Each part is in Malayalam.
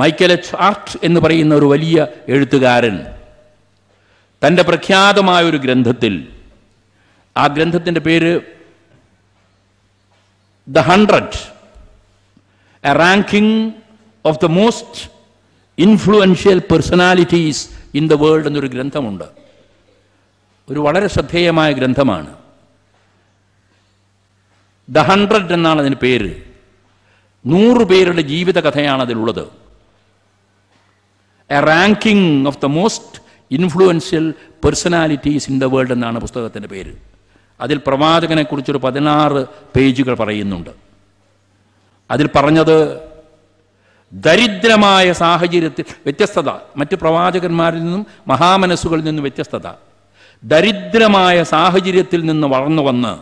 മൈക്കൽ എച്ച് ആർട്ട് എന്ന് പറയുന്ന ഒരു വലിയ എഴുത്തുകാരൻ തൻ്റെ പ്രഖ്യാതമായ ഒരു ഗ്രന്ഥത്തിൽ ആ ഗ്രന്ഥത്തിൻ്റെ പേര് the hundred a ranking of the most influential personalities in the world എന്നൊരു ഗ്രന്ഥമുണ്ട് ഒരു വളരെ ശ്രദ്ധേയമായ ഗ്രന്ഥമാണ് ദ ഹൺഡ്രഡ് എന്നാണ് അതിന് പേര് നൂറ് പേരുടെ ജീവിത കഥയാണ് അതിലുള്ളത് a ranking of the most influential personalities in the world എന്നാണ് പുസ്തകത്തിൻ്റെ പേര് അതിൽ പ്രവാചകനെക്കുറിച്ചൊരു പതിനാറ് പേജുകൾ പറയുന്നുണ്ട് അതിൽ പറഞ്ഞത് ദരിദ്രമായ സാഹചര്യത്തിൽ വ്യത്യസ്തത മറ്റ് പ്രവാചകന്മാരിൽ നിന്നും മഹാമനസ്സുകളിൽ നിന്നും വ്യത്യസ്തത ദരിദ്രമായ സാഹചര്യത്തിൽ നിന്ന് വളർന്നു വന്ന്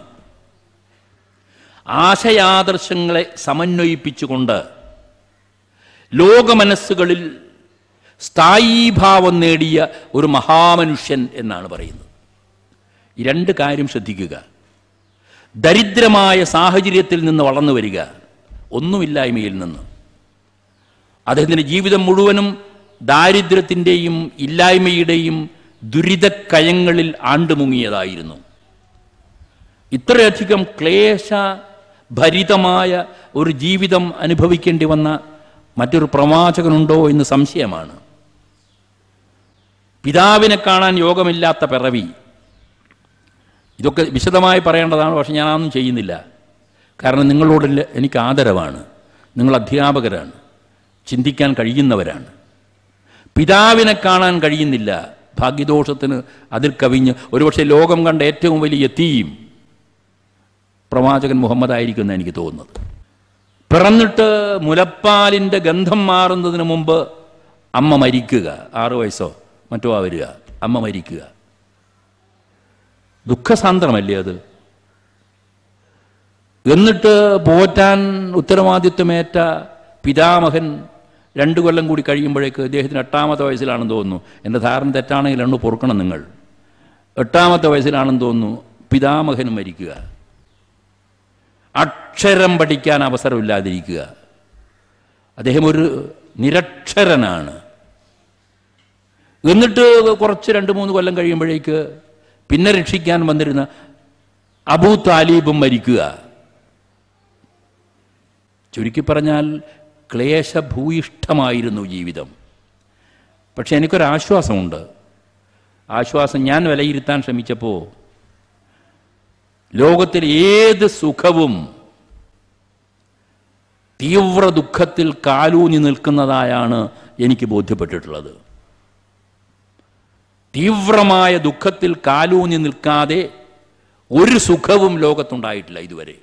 ആശയാദർശങ്ങളെ സമന്വയിപ്പിച്ചുകൊണ്ട് ലോകമനസ്സുകളിൽ സ്ഥായീഭാവം നേടിയ ഒരു മഹാമനുഷ്യൻ എന്നാണ് പറയുന്നത് ഈ രണ്ട് കാര്യം ശ്രദ്ധിക്കുക ദരിദ്രമായ സാഹചര്യത്തിൽ നിന്ന് വളർന്നു വരിക ഒന്നുമില്ലായ്മയിൽ നിന്ന് അദ്ദേഹത്തിൻ്റെ ജീവിതം മുഴുവനും ദാരിദ്ര്യത്തിൻ്റെയും ഇല്ലായ്മയുടെയും ദുരിതക്കയങ്ങളിൽ ആണ്ടുമുങ്ങിയതായിരുന്നു ഇത്രയധികം ക്ലേശ ഭരിതമായ ഒരു ജീവിതം അനുഭവിക്കേണ്ടി വന്ന മറ്റൊരു പ്രവാചകനുണ്ടോ എന്ന് സംശയമാണ് പിതാവിനെ കാണാൻ യോഗമില്ലാത്ത പിറവി ഇതൊക്കെ വിശദമായി പറയേണ്ടതാണ് പക്ഷെ ഞാനൊന്നും ചെയ്യുന്നില്ല കാരണം നിങ്ങളോട് എനിക്ക് ആദരവാണ് നിങ്ങൾ അധ്യാപകരാണ് ചിന്തിക്കാൻ കഴിയുന്നവരാണ് പിതാവിനെ കാണാൻ കഴിയുന്നില്ല ഭാഗ്യദോഷത്തിന് അതിൽ കവിഞ്ഞ് ഒരുപക്ഷെ ലോകം കണ്ട ഏറ്റവും വലിയ തീയും പ്രവാചകൻ മുഹമ്മദ് ആയിരിക്കുമെന്ന് എനിക്ക് തോന്നുന്നത് പിറന്നിട്ട് മുലപ്പാലിൻ്റെ ഗന്ധം മാറുന്നതിന് മുമ്പ് അമ്മ മരിക്കുക ആറു വയസ്സോ മറ്റോ വരിക അമ്മ മരിക്കുക ദുഃഖസാന്ത്രമല്ലേ അത് എന്നിട്ട് പോറ്റാൻ ഉത്തരവാദിത്വമേറ്റ പിതാമഹൻ രണ്ട് കൊല്ലം കൂടി കഴിയുമ്പോഴേക്ക് ഇദ്ദേഹത്തിന് എട്ടാമത്തെ വയസ്സിലാണെന്ന് തോന്നുന്നു എൻ്റെ ധാരണ തെറ്റാണെങ്കിൽ രണ്ട് പൊറുക്കണം നിങ്ങൾ എട്ടാമത്തെ വയസ്സിലാണെന്ന് തോന്നുന്നു പിതാമഹൻ മരിക്കുക അക്ഷരം പഠിക്കാൻ അവസരമില്ലാതിരിക്കുക അദ്ദേഹം ഒരു നിരക്ഷരനാണ് എന്നിട്ട് കുറച്ച് രണ്ട് മൂന്ന് കൊല്ലം കഴിയുമ്പോഴേക്ക് പിന്നെ രക്ഷിക്കാൻ വന്നിരുന്ന അബൂ താലീബും മരിക്കുക ചുരുക്കി പറഞ്ഞാൽ ക്ലേശഭൂയിഷ്ഠമായിരുന്നു ജീവിതം പക്ഷെ എനിക്കൊരാശ്വാസമുണ്ട് ആശ്വാസം ഞാൻ വിലയിരുത്താൻ ശ്രമിച്ചപ്പോൾ ലോകത്തിൽ ഏത് സുഖവും തീവ്ര ദുഃഖത്തിൽ കാലൂന്നി നിൽക്കുന്നതായാണ് എനിക്ക് ബോധ്യപ്പെട്ടിട്ടുള്ളത് തീവ്രമായ ദുഃഖത്തിൽ കാലൂന്നി നിൽക്കാതെ ഒരു സുഖവും ലോകത്തുണ്ടായിട്ടില്ല ഇതുവരെ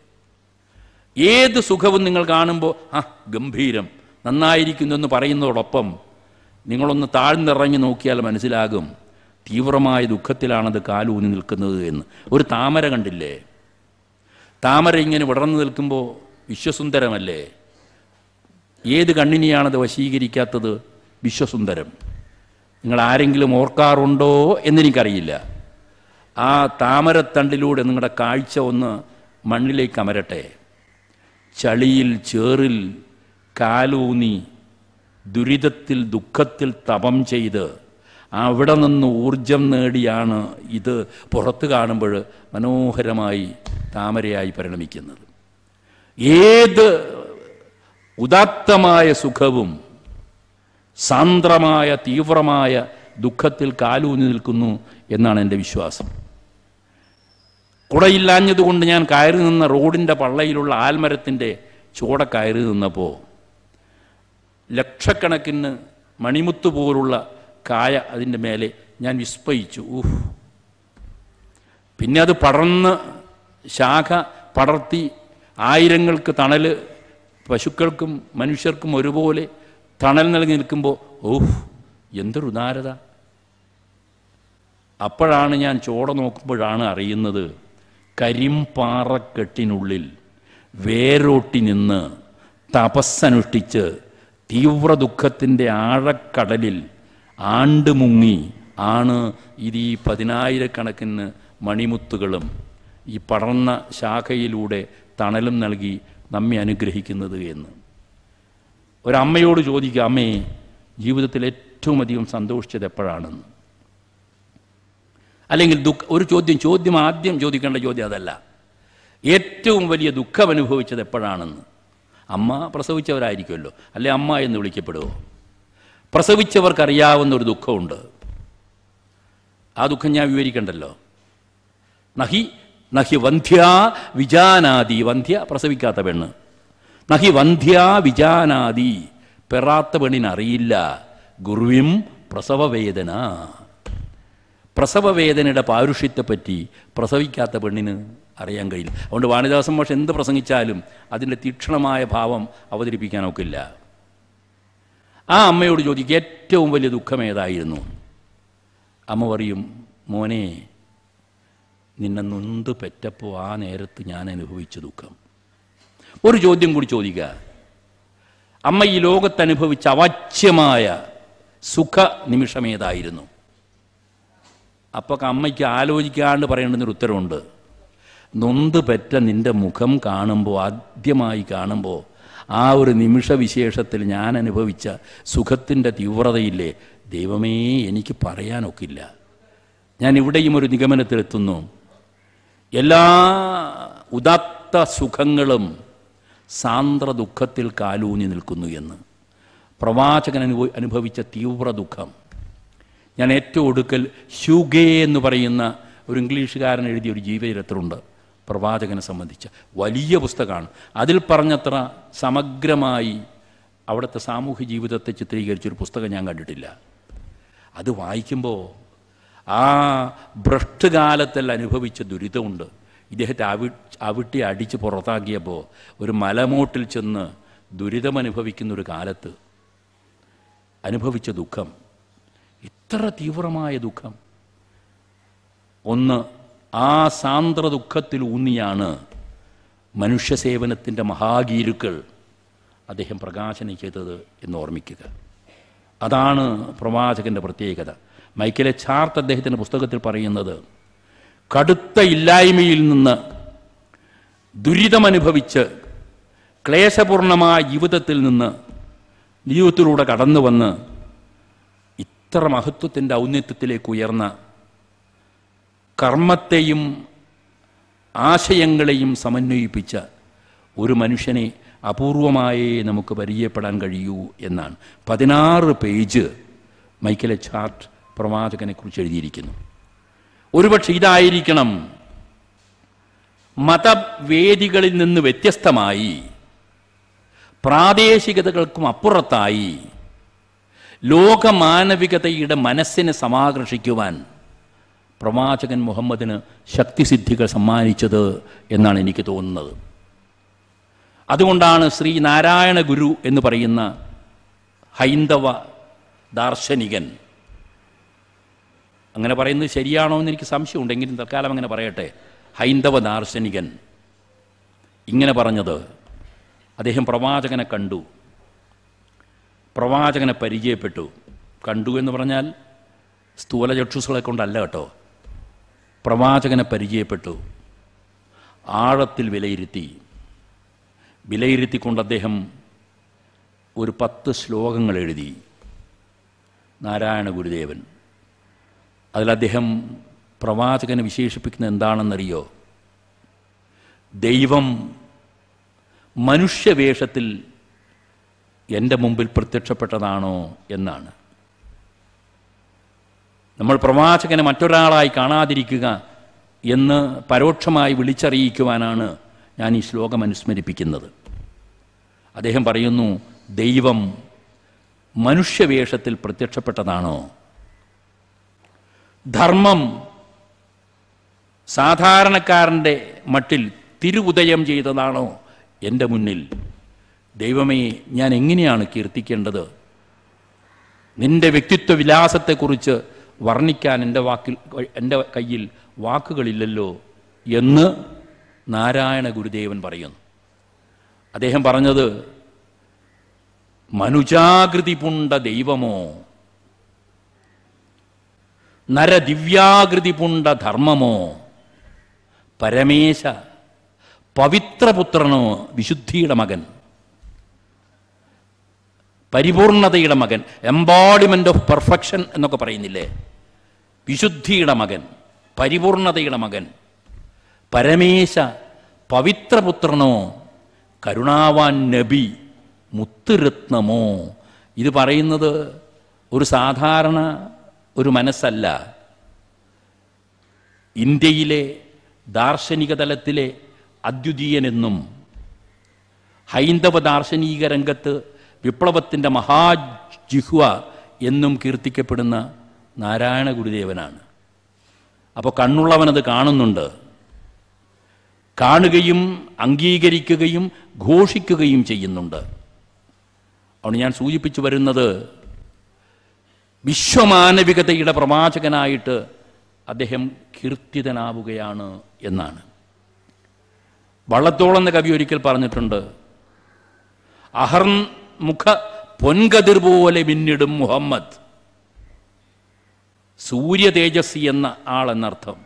ഏത് സുഖവും നിങ്ങൾ കാണുമ്പോൾ ആ ഗംഭീരം നന്നായിരിക്കുന്നു എന്ന് പറയുന്നതോടൊപ്പം നിങ്ങളൊന്ന് താഴ്ന്നിറങ്ങി നോക്കിയാൽ മനസ്സിലാകും തീവ്രമായ ദുഃഖത്തിലാണത് കാലൂന്നി നിൽക്കുന്നത് എന്ന് ഒരു താമര കണ്ടില്ലേ താമര ഇങ്ങനെ വിടർന്നു നിൽക്കുമ്പോൾ വിശ്വസുന്ദരമല്ലേ ഏത് കണ്ണിനെയാണത് വശീകരിക്കാത്തത് വിശ്വസുന്ദരം നിങ്ങൾ ആരെങ്കിലും ഓർക്കാറുണ്ടോ എന്നെനിക്കറിയില്ല ആ താമരത്തണ്ടിലൂടെ നിങ്ങളുടെ കാഴ്ച ഒന്ന് മണ്ണിലേക്ക് അമരട്ടെ ചളിയിൽ ചേറിൽ കാലൂന്നി ദുരിതത്തിൽ ദുഃഖത്തിൽ തപം ചെയ്ത് അവിടെ നിന്ന് ഊർജം നേടിയാണ് ഇത് പുറത്ത് കാണുമ്പോൾ മനോഹരമായി താമരയായി പരിണമിക്കുന്നത് ഏത് ഉദാത്തമായ സുഖവും സാന്ദ്രമായ തീവ്രമായ ദുഃഖത്തിൽ കാലൂന്നി നിൽക്കുന്നു എന്നാണ് എൻ്റെ വിശ്വാസം കുടയില്ലാഞ്ഞതുകൊണ്ട് ഞാൻ കയറി നിന്ന റോഡിൻ്റെ പള്ളയിലുള്ള ആൽമരത്തിൻ്റെ ചുവട കയറി നിന്നപ്പോൾ ലക്ഷക്കണക്കിന് മണിമുത്ത് പോലുള്ള കായ അതിൻ്റെ മേലെ ഞാൻ വിസ്മയിച്ചു ഊഹ് പിന്നെ അത് പടർന്ന് ശാഖ പടർത്തി ആയിരങ്ങൾക്ക് തണല് പശുക്കൾക്കും മനുഷ്യർക്കും ഒരുപോലെ തണൽ നൽകി നിൽക്കുമ്പോൾ ഓഹ് എന്തൊരു ഉദാരത അപ്പോഴാണ് ഞാൻ ചോട നോക്കുമ്പോഴാണ് അറിയുന്നത് കരിമ്പാറക്കെട്ടിനുള്ളിൽ വേരോട്ടി നിന്ന് തപസ്സനുഷ്ഠിച്ച് തീവ്ര ദുഃഖത്തിൻ്റെ ആഴക്കടലിൽ ആണ്ടുമുങ്ങി ആണ് ഇത് ഈ പതിനായിരക്കണക്കിന് മണിമുത്തുകളും ഈ പടർന്ന ശാഖയിലൂടെ തണലും നൽകി നമ്മെ അനുഗ്രഹിക്കുന്നത് എന്ന് ഒരമ്മയോട് ചോദിക്കുക അമ്മേ ജീവിതത്തിൽ ഏറ്റവും അധികം സന്തോഷിച്ചത് എപ്പോഴാണെന്ന് അല്ലെങ്കിൽ ദുഃഖ ഒരു ചോദ്യം ചോദ്യം ആദ്യം ചോദിക്കേണ്ട ചോദ്യം അതല്ല ഏറ്റവും വലിയ ദുഃഖം അനുഭവിച്ചത് എപ്പോഴാണെന്ന് അമ്മ പ്രസവിച്ചവരായിരിക്കുമല്ലോ അല്ലെ അമ്മ എന്ന് വിളിക്കപ്പെടുമോ പ്രസവിച്ചവർക്കറിയാവുന്ന ഒരു ദുഃഖമുണ്ട് ആ ദുഃഖം ഞാൻ വിവരിക്കണ്ടല്ലോ നഹി നഹി വന്ധ്യ വിജാനാദി വന്ധ്യ പ്രസവിക്കാത്ത പെണ്ണ് നഹി വന്ധ്യാ വിജാനാദി പെറാത്ത പെണ്ണിനറിയില്ല ഗുരുവിം പ്രസവവേദന പ്രസവവേദനയുടെ പാരുഷ്യത്തെപ്പറ്റി പ്രസവിക്കാത്ത പെണ്ണിന് അറിയാൻ കഴിയില്ല അതുകൊണ്ട് വാണിദാസം മാഷ് എന്ത് പ്രസംഗിച്ചാലും അതിൻ്റെ തീക്ഷണമായ ഭാവം അവതരിപ്പിക്കാനൊക്കില്ല ആ അമ്മയോട് ചോദിക്കുക ഏറ്റവും വലിയ ദുഃഖം ഏതായിരുന്നു അമ്മ പറയും മോനെ നിന്നെ നൊന്ത് പെറ്റപ്പോൾ ആ നേരത്ത് ഞാൻ അനുഭവിച്ച ദുഃഖം ഒരു ചോദ്യം കൂടി ചോദിക്കുക അമ്മ ഈ ലോകത്ത് അനുഭവിച്ച അവാച്യമായ സുഖ നിമിഷമേതായിരുന്നു അപ്പോൾ അമ്മയ്ക്ക് ആലോചിക്കാണ്ട് പറയേണ്ടുന്നൊരു ഉത്തരവുണ്ട് നൊന്ത് പെറ്റ നിന്റെ മുഖം കാണുമ്പോൾ ആദ്യമായി കാണുമ്പോൾ ആ ഒരു നിമിഷ വിശേഷത്തിൽ ഞാൻ അനുഭവിച്ച സുഖത്തിൻ്റെ തീവ്രതയില്ലേ ദൈവമേ എനിക്ക് പറയാനൊക്കില്ല ഞാൻ ഇവിടെയും ഒരു നിഗമനത്തിലെത്തുന്നു എല്ലാ ഉദാത്ത സുഖങ്ങളും സാന്ദ്ര ദുഃഖത്തിൽ കാലൂന്നി നിൽക്കുന്നു എന്ന് പ്രവാചകൻ അനുഭവ അനുഭവിച്ച തീവ്ര ദുഃഖം ഞാൻ ഏറ്റവും ഒടുക്കൽ ഷുഗേ എന്ന് പറയുന്ന ഒരു ഇംഗ്ലീഷുകാരൻ എഴുതിയ ഒരു ജീവചരിത്രമുണ്ട് പ്രവാചകനെ സംബന്ധിച്ച് വലിയ പുസ്തകമാണ് അതിൽ പറഞ്ഞത്ര സമഗ്രമായി അവിടുത്തെ സാമൂഹ്യ ജീവിതത്തെ ചിത്രീകരിച്ചൊരു പുസ്തകം ഞാൻ കണ്ടിട്ടില്ല അത് വായിക്കുമ്പോൾ ആ ഭ്രഷ്ടുകാലത്തിൽ അനുഭവിച്ച ദുരിതമുണ്ട് ഇദ്ദേഹത്തെ അവി അവിട്ടി അടിച്ച് പുറത്താക്കിയപ്പോൾ ഒരു മലമോട്ടിൽ ചെന്ന് ദുരിതമനുഭവിക്കുന്നൊരു കാലത്ത് അനുഭവിച്ച ദുഃഖം ഇത്ര തീവ്രമായ ദുഃഖം ഒന്ന് ആ സാന്ദ്ര ദുഃഖത്തിൽ ഊന്നിയാണ് മനുഷ്യസേവനത്തിൻ്റെ മഹാഗീരുക്കൾ അദ്ദേഹം പ്രകാശനം ചെയ്തത് എന്ന് ഓർമ്മിക്കുക അതാണ് പ്രവാചകൻ്റെ പ്രത്യേകത മൈക്കലെ ചാർത്ത് അദ്ദേഹത്തിൻ്റെ പുസ്തകത്തിൽ പറയുന്നത് കടുത്ത ഇല്ലായ്മയിൽ നിന്ന് ദുരിതമനുഭവിച്ച് ക്ലേശപൂർണമായ ജീവിതത്തിൽ നിന്ന് ജീവിതത്തിലൂടെ കടന്നു വന്ന് ഇത്ര മഹത്വത്തിൻ്റെ ഔന്നത്യത്തിലേക്ക് ഉയർന്ന കർമ്മത്തെയും ആശയങ്ങളെയും സമന്വയിപ്പിച്ച ഒരു മനുഷ്യനെ അപൂർവമായേ നമുക്ക് പരിചയപ്പെടാൻ കഴിയൂ എന്നാണ് പതിനാറ് പേജ് മൈക്കലെ ചാർട്ട് പ്രവാചകനെക്കുറിച്ച് എഴുതിയിരിക്കുന്നു ഒരുപക്ഷെ ഇതായിരിക്കണം മതവേദികളിൽ നിന്ന് വ്യത്യസ്തമായി പ്രാദേശികതകൾക്കും അപ്പുറത്തായി ലോകമാനവികതയുടെ മനസ്സിനെ സമാകർഷിക്കുവാൻ പ്രവാചകൻ മുഹമ്മദിന് ശക്തിസിദ്ധികൾ സമ്മാനിച്ചത് എന്നാണ് എനിക്ക് തോന്നുന്നത് അതുകൊണ്ടാണ് ശ്രീ നാരായണ ഗുരു എന്ന് പറയുന്ന ഹൈന്ദവ ദാർശനികൻ അങ്ങനെ പറയുന്നത് ശരിയാണോ എന്ന് എനിക്ക് സംശയമുണ്ടെങ്കിലും തൽക്കാലം അങ്ങനെ പറയട്ടെ ഹൈന്ദവ ദാർശനികൻ ഇങ്ങനെ പറഞ്ഞത് അദ്ദേഹം പ്രവാചകനെ കണ്ടു പ്രവാചകനെ പരിചയപ്പെട്ടു കണ്ടു എന്ന് പറഞ്ഞാൽ ചക്ഷുസുകളെ കൊണ്ടല്ല കേട്ടോ പ്രവാചകനെ പരിചയപ്പെട്ടു ആഴത്തിൽ വിലയിരുത്തി വിലയിരുത്തിക്കൊണ്ട് അദ്ദേഹം ഒരു പത്ത് ശ്ലോകങ്ങൾ എഴുതി നാരായണ ഗുരുദേവൻ അതിൽ അദ്ദേഹം പ്രവാചകനെ വിശേഷിപ്പിക്കുന്നത് എന്താണെന്നറിയോ ദൈവം മനുഷ്യവേഷത്തിൽ എൻ്റെ മുമ്പിൽ പ്രത്യക്ഷപ്പെട്ടതാണോ എന്നാണ് നമ്മൾ പ്രവാചകനെ മറ്റൊരാളായി കാണാതിരിക്കുക എന്ന് പരോക്ഷമായി വിളിച്ചറിയിക്കുവാനാണ് ഞാൻ ഈ ശ്ലോകം അനുസ്മരിപ്പിക്കുന്നത് അദ്ദേഹം പറയുന്നു ദൈവം മനുഷ്യവേഷത്തിൽ പ്രത്യക്ഷപ്പെട്ടതാണോ ധർമ്മം സാധാരണക്കാരൻ്റെ മട്ടിൽ തിരുവുദയം ചെയ്തതാണോ എൻ്റെ മുന്നിൽ ദൈവമേ ഞാൻ എങ്ങനെയാണ് കീർത്തിക്കേണ്ടത് നിന്റെ വ്യക്തിത്വ വിലാസത്തെക്കുറിച്ച് വർണ്ണിക്കാൻ എൻ്റെ വാക്കിൽ എൻ്റെ കയ്യിൽ വാക്കുകളില്ലല്ലോ എന്ന് നാരായണ ഗുരുദേവൻ പറയുന്നു അദ്ദേഹം പറഞ്ഞത് മനുജാകൃതി പുണ്ട ദൈവമോ നരദിവ്യാകൃതി പുണ്ട ധർമ്മമോ പരമേശ പവിത്രപുത്രനോ വിശുദ്ധിയുടെ മകൻ പരിപൂർണതയുടെ മകൻ എംബോഡിമെൻ്റ് ഓഫ് പെർഫെക്ഷൻ എന്നൊക്കെ പറയുന്നില്ലേ വിശുദ്ധിയുടെ മകൻ പരിപൂർണതയുടെ മകൻ പരമേശ പവിത്രപുത്രനോ കരുണാവാൻ നബി മുത്തുരത്നമോ ഇത് പറയുന്നത് ഒരു സാധാരണ ഒരു മനസ്സല്ല ഇന്ത്യയിലെ ദാർശനിക തലത്തിലെ അദ്വിതീയനെന്നും ഹൈന്ദവ ദാർശനിക രംഗത്ത് വിപ്ലവത്തിൻ്റെ മഹാജിഹ്വ എന്നും കീർത്തിക്കപ്പെടുന്ന നാരായണ ഗുരുദേവനാണ് അപ്പോൾ കണ്ണുള്ളവനത് കാണുന്നുണ്ട് കാണുകയും അംഗീകരിക്കുകയും ഘോഷിക്കുകയും ചെയ്യുന്നുണ്ട് അവിടെ ഞാൻ സൂചിപ്പിച്ചു വരുന്നത് വിശ്വമാനവികതയുടെ പ്രവാചകനായിട്ട് അദ്ദേഹം കീർത്തിതനാവുകയാണ് എന്നാണ് വള്ളത്തോളം എന്ന കവി ഒരിക്കൽ പറഞ്ഞിട്ടുണ്ട് അഹർ മുഖ പൊൻകതിർ പോലെ മിന്നിടും മുഹമ്മദ് സൂര്യ തേജസ്വി എന്ന എന്നർത്ഥം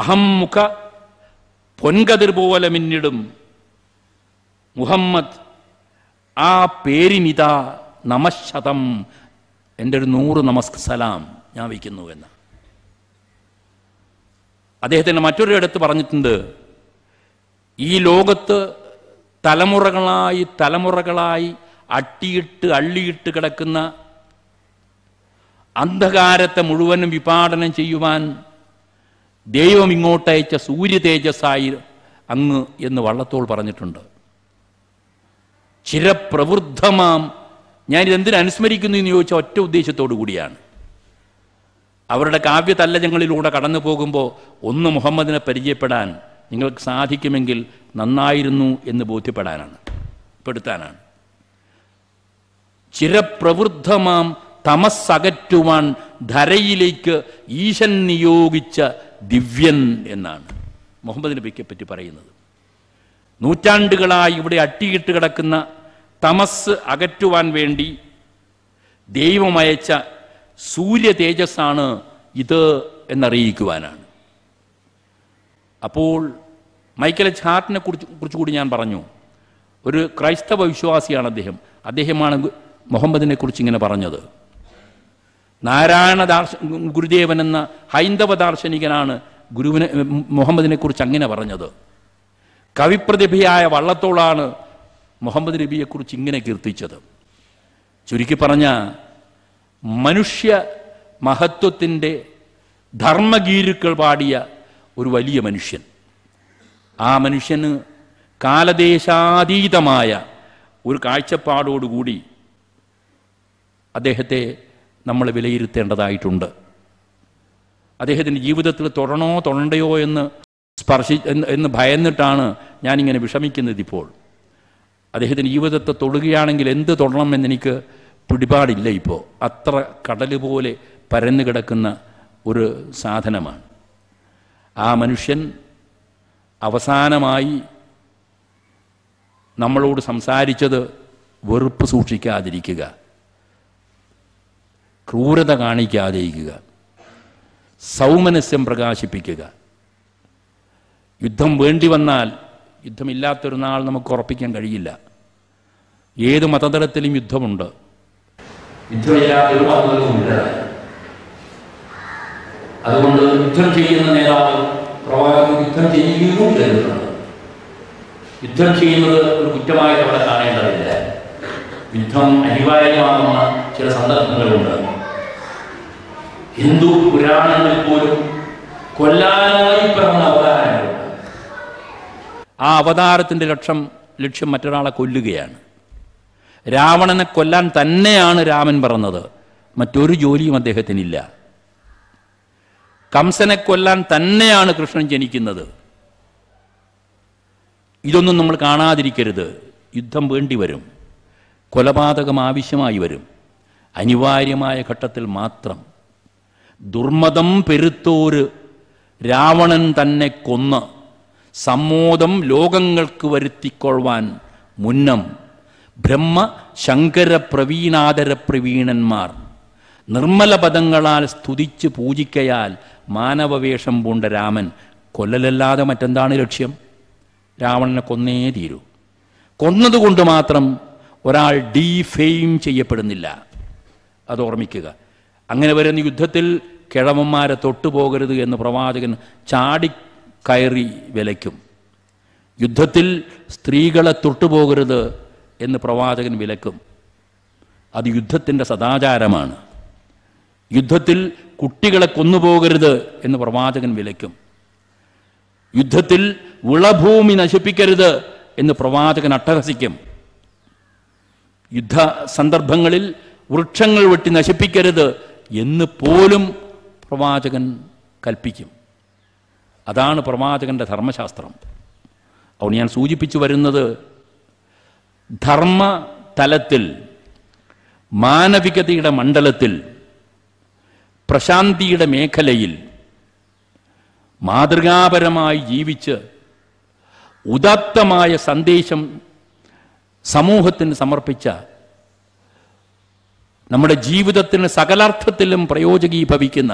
അഹം മുഖ പൊൻകതിർ പോലെ മിന്നിടും മുഹമ്മദ് ആ പേരിനിതാ നമശതം എൻ്റെ ഒരു നൂറ് നമസ്ക സലാം ഞാൻ വയ്ക്കുന്നു എന്ന് അദ്ദേഹത്തിൻ്റെ മറ്റൊരിടത്ത് പറഞ്ഞിട്ടുണ്ട് ഈ ലോകത്ത് തലമുറകളായി തലമുറകളായി അട്ടിയിട്ട് അള്ളിയിട്ട് കിടക്കുന്ന അന്ധകാരത്തെ മുഴുവനും വിപാടനം ചെയ്യുവാൻ ദൈവം ഇങ്ങോട്ടയച്ച സൂര്യ തേജസ്സായി അങ്ങ് എന്ന് വള്ളത്തോൾ പറഞ്ഞിട്ടുണ്ട് ചിരപ്രവൃദ്ധമാം ഞാനിതെന്തിനു അനുസ്മരിക്കുന്നു എന്ന് ചോദിച്ച ഒറ്റ ഉദ്ദേശത്തോടു കൂടിയാണ് അവരുടെ തല്ലജങ്ങളിലൂടെ കടന്നു പോകുമ്പോൾ ഒന്ന് മുഹമ്മദിനെ പരിചയപ്പെടാൻ നിങ്ങൾക്ക് സാധിക്കുമെങ്കിൽ നന്നായിരുന്നു എന്ന് ബോധ്യപ്പെടാനാണ് പെടുത്താനാണ് ചിരപ്രവൃദ്ധമാം തമസ്സകറ്റുവാൻ ധരയിലേക്ക് ഈശൻ നിയോഗിച്ച ദിവ്യൻ എന്നാണ് മുഹമ്മദ് നബിക്കെപ്പറ്റി പറയുന്നത് നൂറ്റാണ്ടുകളായി ഇവിടെ അട്ടിയിട്ട് കിടക്കുന്ന തമസ് അകറ്റുവാൻ വേണ്ടി ദൈവമയച്ച സൂര്യ തേജസ്സാണ് ഇത് എന്നറിയിക്കുവാനാണ് അപ്പോൾ മൈക്കൽ ഹാർട്ടിനെ കുറിച്ച് കുറിച്ചുകൂടി ഞാൻ പറഞ്ഞു ഒരു ക്രൈസ്തവ വിശ്വാസിയാണ് അദ്ദേഹം അദ്ദേഹമാണ് മുഹമ്മദിനെ കുറിച്ച് ഇങ്ങനെ പറഞ്ഞത് നാരായണ ദാർശ ഗുരുദേവൻ എന്ന ഹൈന്ദവ ദാർശനികനാണ് ഗുരുവിനെ മുഹമ്മദിനെ കുറിച്ച് അങ്ങനെ പറഞ്ഞത് കവിപ്രതിഭയായ വള്ളത്തോളാണ് മുഹമ്മദ് നബിയെക്കുറിച്ച് ഇങ്ങനെ കീർത്തിച്ചത് ചുരുക്കി പറഞ്ഞ മനുഷ്യ മഹത്വത്തിൻ്റെ ധർമ്മഗീരുക്കൾ പാടിയ ഒരു വലിയ മനുഷ്യൻ ആ മനുഷ്യന് കാലദേശാതീതമായ ഒരു കാഴ്ചപ്പാടോടുകൂടി അദ്ദേഹത്തെ നമ്മൾ വിലയിരുത്തേണ്ടതായിട്ടുണ്ട് അദ്ദേഹത്തിൻ്റെ ജീവിതത്തിൽ തൊടണോ തൊടണ്ടയോ എന്ന് സ്പർശി എന്ന് ഭയന്നിട്ടാണ് ഞാനിങ്ങനെ വിഷമിക്കുന്നത് ഇപ്പോൾ അദ്ദേഹത്തിന് ജീവിതത്തെ തൊടുകയാണെങ്കിൽ എന്ത് തൊടണമെന്ന് എനിക്ക് പിടിപാടില്ല ഇപ്പോൾ അത്ര കടൽ പോലെ പരന്നു കിടക്കുന്ന ഒരു സാധനമാണ് ആ മനുഷ്യൻ അവസാനമായി നമ്മളോട് സംസാരിച്ചത് വെറുപ്പ് സൂക്ഷിക്കാതിരിക്കുക ക്രൂരത കാണിക്കാതിരിക്കുക സൗമനസ്യം പ്രകാശിപ്പിക്കുക യുദ്ധം വേണ്ടി വന്നാൽ യുദ്ധമില്ലാത്തൊരു നാൾ നമുക്ക് ഉറപ്പിക്കാൻ കഴിയില്ല ഏത് മതതലത്തിലും യുദ്ധമുണ്ട് അതുകൊണ്ട് യുദ്ധം ചെയ്യുന്ന നേതാവ് പ്രവാചകൻ യുദ്ധം ചെയ്യുന്നു കരുതുന്നത് യുദ്ധം ചെയ്യുന്നത് ഒരു കുറ്റമായിട്ട് അവിടെ കാണേണ്ടതില്ല യുദ്ധം അനിവാര്യമാകുന്ന ചില സന്ദർഭങ്ങളുണ്ട് ഹിന്ദു പുരാണങ്ങളിൽ പോലും കൊല്ലാനായി പറഞ്ഞ അവതാരങ്ങൾ ആ അവതാരത്തിൻ്റെ ലക്ഷം ലക്ഷ്യം മറ്റൊരാളെ കൊല്ലുകയാണ് രാവണനെ കൊല്ലാൻ തന്നെയാണ് രാമൻ പറഞ്ഞത് മറ്റൊരു ജോലിയും അദ്ദേഹത്തിനില്ല കംസനെ കൊല്ലാൻ തന്നെയാണ് കൃഷ്ണൻ ജനിക്കുന്നത് ഇതൊന്നും നമ്മൾ കാണാതിരിക്കരുത് യുദ്ധം വേണ്ടി വരും കൊലപാതകം ആവശ്യമായി വരും അനിവാര്യമായ ഘട്ടത്തിൽ മാത്രം ദുർമതം പെരുത്തോര് രാവണൻ തന്നെ കൊന്ന് സമ്മോദം ലോകങ്ങൾക്ക് വരുത്തിക്കൊള്ളുവാൻ മുന്നം ബ്രഹ്മ ശങ്കര പ്രവീണാദര പ്രവീണന്മാർ നിർമ്മല പദങ്ങളാൽ സ്തുതിച്ച് പൂജിക്കയാൽ മാനവവേഷം പൂണ്ട രാമൻ കൊല്ലലല്ലാതെ മറ്റെന്താണ് ലക്ഷ്യം രാവണനെ കൊന്നേ തീരൂ കൊന്നതുകൊണ്ട് മാത്രം ഒരാൾ ഡീഫെയിം ചെയ്യപ്പെടുന്നില്ല അത് ഓർമ്മിക്കുക അങ്ങനെ വരുന്ന യുദ്ധത്തിൽ കിഴവന്മാരെ തൊട്ടുപോകരുത് എന്ന് പ്രവാചകൻ ചാടി കയറി വിലയ്ക്കും യുദ്ധത്തിൽ സ്ത്രീകളെ തൊട്ടുപോകരുത് എന്ന് പ്രവാചകൻ വിലക്കും അത് യുദ്ധത്തിൻ്റെ സദാചാരമാണ് യുദ്ധത്തിൽ കുട്ടികളെ കൊന്നുപോകരുത് എന്ന് പ്രവാചകൻ വിലക്കും യുദ്ധത്തിൽ വിളഭൂമി നശിപ്പിക്കരുത് എന്ന് പ്രവാചകൻ അട്ടഹസിക്കും യുദ്ധ സന്ദർഭങ്ങളിൽ വൃക്ഷങ്ങൾ വെട്ടി നശിപ്പിക്കരുത് എന്ന് പോലും പ്രവാചകൻ കൽപ്പിക്കും അതാണ് പ്രവാചകൻ്റെ ധർമ്മശാസ്ത്രം അതുകൊണ്ട് ഞാൻ സൂചിപ്പിച്ചു വരുന്നത് ധർമ്മ തലത്തിൽ മാനവികതയുടെ മണ്ഡലത്തിൽ പ്രശാന്തിയുടെ മേഖലയിൽ മാതൃകാപരമായി ജീവിച്ച് ഉദാത്തമായ സന്ദേശം സമൂഹത്തിന് സമർപ്പിച്ച നമ്മുടെ ജീവിതത്തിന് സകലാർത്ഥത്തിലും പ്രയോജകീഭവിക്കുന്ന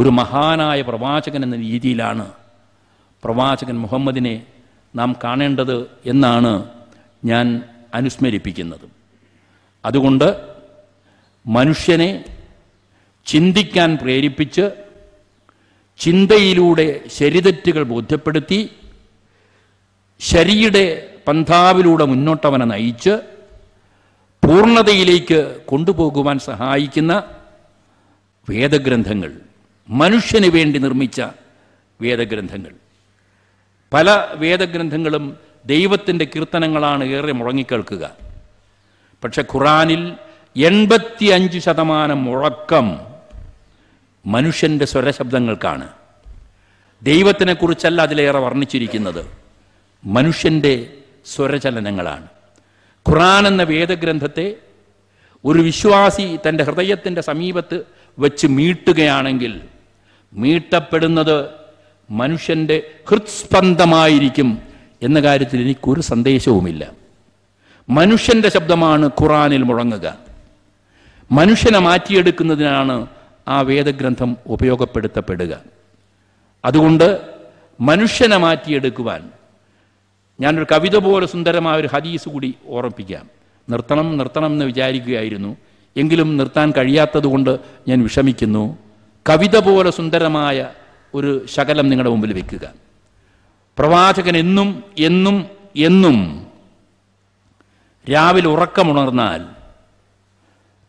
ഒരു മഹാനായ പ്രവാചകൻ എന്ന രീതിയിലാണ് പ്രവാചകൻ മുഹമ്മദിനെ നാം കാണേണ്ടത് എന്നാണ് ഞാൻ അനുസ്മരിപ്പിക്കുന്നത് അതുകൊണ്ട് മനുഷ്യനെ ചിന്തിക്കാൻ പ്രേരിപ്പിച്ച് ചിന്തയിലൂടെ ശരിതെറ്റുകൾ ബോധ്യപ്പെടുത്തി ശരിയുടെ പന്ഥാവിലൂടെ മുന്നോട്ടവനെ നയിച്ച് പൂർണ്ണതയിലേക്ക് കൊണ്ടുപോകുവാൻ സഹായിക്കുന്ന വേദഗ്രന്ഥങ്ങൾ മനുഷ്യന് വേണ്ടി നിർമ്മിച്ച വേദഗ്രന്ഥങ്ങൾ പല വേദഗ്രന്ഥങ്ങളും ദൈവത്തിൻ്റെ കീർത്തനങ്ങളാണ് ഏറെ മുഴങ്ങിക്കേൾക്കുക പക്ഷെ ഖുറാനിൽ എൺപത്തി അഞ്ച് ശതമാനം മുഴക്കം മനുഷ്യൻ്റെ സ്വരശബ്ദങ്ങൾക്കാണ് ദൈവത്തിനെക്കുറിച്ചല്ല അതിലേറെ വർണ്ണിച്ചിരിക്കുന്നത് മനുഷ്യൻ്റെ സ്വരചലനങ്ങളാണ് ഖുറാൻ എന്ന വേദഗ്രന്ഥത്തെ ഒരു വിശ്വാസി തൻ്റെ ഹൃദയത്തിൻ്റെ സമീപത്ത് വെച്ച് മീട്ടുകയാണെങ്കിൽ മീട്ടപ്പെടുന്നത് മനുഷ്യൻ്റെ ഹൃത്സ്പന്ദമായിരിക്കും എന്ന കാര്യത്തിൽ എനിക്കൊരു സന്ദേശവുമില്ല മനുഷ്യൻ്റെ ശബ്ദമാണ് ഖുറാനിൽ മുഴങ്ങുക മനുഷ്യനെ മാറ്റിയെടുക്കുന്നതിനാണ് ആ വേദഗ്രന്ഥം ഉപയോഗപ്പെടുത്തപ്പെടുക അതുകൊണ്ട് മനുഷ്യനെ മാറ്റിയെടുക്കുവാൻ ഞാനൊരു കവിത പോലെ സുന്ദരമായ ഒരു ഹദീസ് കൂടി ഓർമ്മിപ്പിക്കാം നിർത്തണം നിർത്തണം എന്ന് വിചാരിക്കുകയായിരുന്നു എങ്കിലും നിർത്താൻ കഴിയാത്തതുകൊണ്ട് ഞാൻ വിഷമിക്കുന്നു കവിത പോലെ സുന്ദരമായ ഒരു ശകലം നിങ്ങളുടെ മുമ്പിൽ വെക്കുക പ്രവാചകൻ എന്നും എന്നും എന്നും രാവിലെ ഉറക്കമുണർന്നാൽ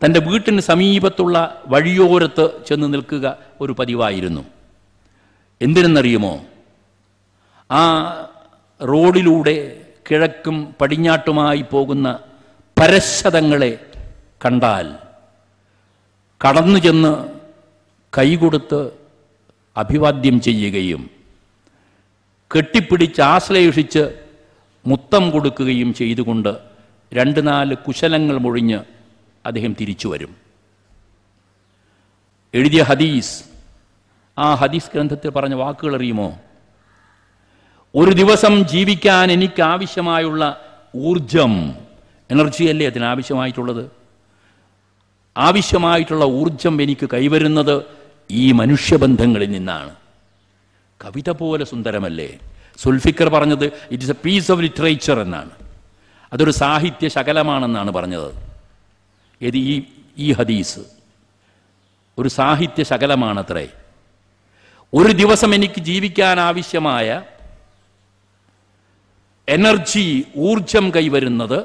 തൻ്റെ വീട്ടിന് സമീപത്തുള്ള വഴിയോരത്ത് ചെന്ന് നിൽക്കുക ഒരു പതിവായിരുന്നു എന്തിനെന്നറിയുമോ ആ റോഡിലൂടെ കിഴക്കും പടിഞ്ഞാട്ടുമായി പോകുന്ന പരശതങ്ങളെ കണ്ടാൽ കടന്നു ചെന്ന് കൈകൊടുത്ത് അഭിവാദ്യം ചെയ്യുകയും കെട്ടിപ്പിടിച്ച് ആശ്ലേഷിച്ച് മുത്തം കൊടുക്കുകയും ചെയ്തുകൊണ്ട് രണ്ട് നാല് കുശലങ്ങൾ മുഴിഞ്ഞ് അദ്ദേഹം തിരിച്ചു വരും എഴുതിയ ഹദീസ് ആ ഹദീസ് ഗ്രന്ഥത്തിൽ പറഞ്ഞ വാക്കുകൾ അറിയുമോ ഒരു ദിവസം ജീവിക്കാൻ എനിക്ക് ആവശ്യമായുള്ള ഊർജം എനർജിയല്ലേ അതിനാവശ്യമായിട്ടുള്ളത് ആവശ്യമായിട്ടുള്ള ഊർജം എനിക്ക് കൈവരുന്നത് ഈ മനുഷ്യബന്ധങ്ങളിൽ നിന്നാണ് കവിത പോലെ സുന്ദരമല്ലേ സുൽഫിക്കർ പറഞ്ഞത് it is a piece of literature എന്നാണ് അതൊരു സാഹിത്യ ശകലമാണെന്നാണ് പറഞ്ഞത് ഏത് ഈ ഈ ഹദീസ് ഒരു സാഹിത്യ ശകലമാണത്രേ ഒരു ദിവസം എനിക്ക് ജീവിക്കാൻ ആവശ്യമായ എനർജി ഊർജം കൈവരുന്നത്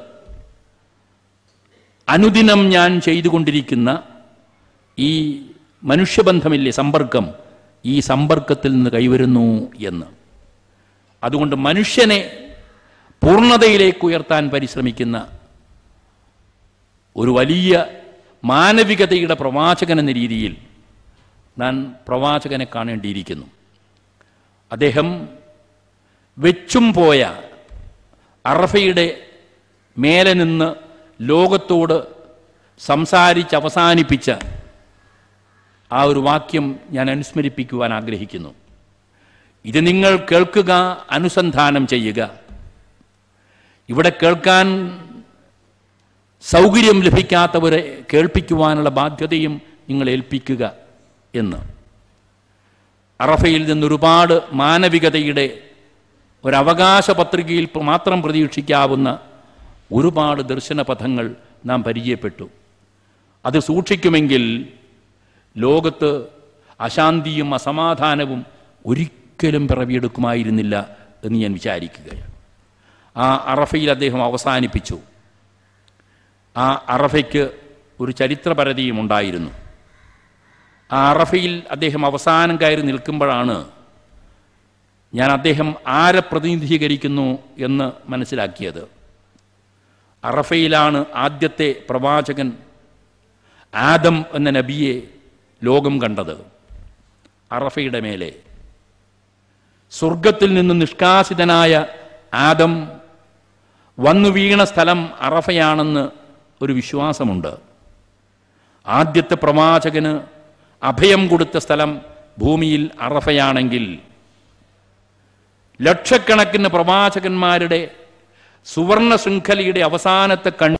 അനുദിനം ഞാൻ ചെയ്തുകൊണ്ടിരിക്കുന്ന ഈ മനുഷ്യബന്ധമില്ലേ സമ്പർക്കം ഈ സമ്പർക്കത്തിൽ നിന്ന് കൈവരുന്നു എന്ന് അതുകൊണ്ട് മനുഷ്യനെ പൂർണ്ണതയിലേക്ക് ഉയർത്താൻ പരിശ്രമിക്കുന്ന ഒരു വലിയ മാനവികതയുടെ പ്രവാചകൻ എന്ന രീതിയിൽ ഞാൻ പ്രവാചകനെ കാണേണ്ടിയിരിക്കുന്നു അദ്ദേഹം വെച്ചും പോയ അറഫയുടെ മേലെ നിന്ന് ലോകത്തോട് സംസാരിച്ച് അവസാനിപ്പിച്ച ആ ഒരു വാക്യം ഞാൻ അനുസ്മരിപ്പിക്കുവാൻ ആഗ്രഹിക്കുന്നു ഇത് നിങ്ങൾ കേൾക്കുക അനുസന്ധാനം ചെയ്യുക ഇവിടെ കേൾക്കാൻ സൗകര്യം ലഭിക്കാത്തവരെ കേൾപ്പിക്കുവാനുള്ള ബാധ്യതയും നിങ്ങൾ ഏൽപ്പിക്കുക എന്ന് അറഫയിൽ നിന്നൊരുപാട് മാനവികതയുടെ ഒരവകാശ പത്രികയിൽ മാത്രം പ്രതീക്ഷിക്കാവുന്ന ഒരുപാട് ദർശന പഥങ്ങൾ നാം പരിചയപ്പെട്ടു അത് സൂക്ഷിക്കുമെങ്കിൽ ലോകത്ത് അശാന്തിയും അസമാധാനവും ഒരിക്കലും പിറവിയെടുക്കുമായിരുന്നില്ല എന്ന് ഞാൻ വിചാരിക്കുകയാണ് ആ അറഫയിൽ അദ്ദേഹം അവസാനിപ്പിച്ചു ആ അറഫയ്ക്ക് ഒരു ചരിത്രപരതിയും ഉണ്ടായിരുന്നു ആ അറഫയിൽ അദ്ദേഹം അവസാനം കയറി നിൽക്കുമ്പോഴാണ് ഞാൻ അദ്ദേഹം ആരെ പ്രതിനിധീകരിക്കുന്നു എന്ന് മനസ്സിലാക്കിയത് അറഫയിലാണ് ആദ്യത്തെ പ്രവാചകൻ ആദം എന്ന നബിയെ ലോകം കണ്ടത് അറഫയുടെ മേലെ സ്വർഗത്തിൽ നിന്ന് നിഷ്കാസിതനായ ആദം വന്നു വീണ സ്ഥലം അറഫയാണെന്ന് ഒരു വിശ്വാസമുണ്ട് ആദ്യത്തെ പ്രവാചകന് അഭയം കൊടുത്ത സ്ഥലം ഭൂമിയിൽ അറഫയാണെങ്കിൽ ലക്ഷക്കണക്കിന് പ്രവാചകന്മാരുടെ സുവർണ ശൃംഖലയുടെ അവസാനത്തെ കണ്ണി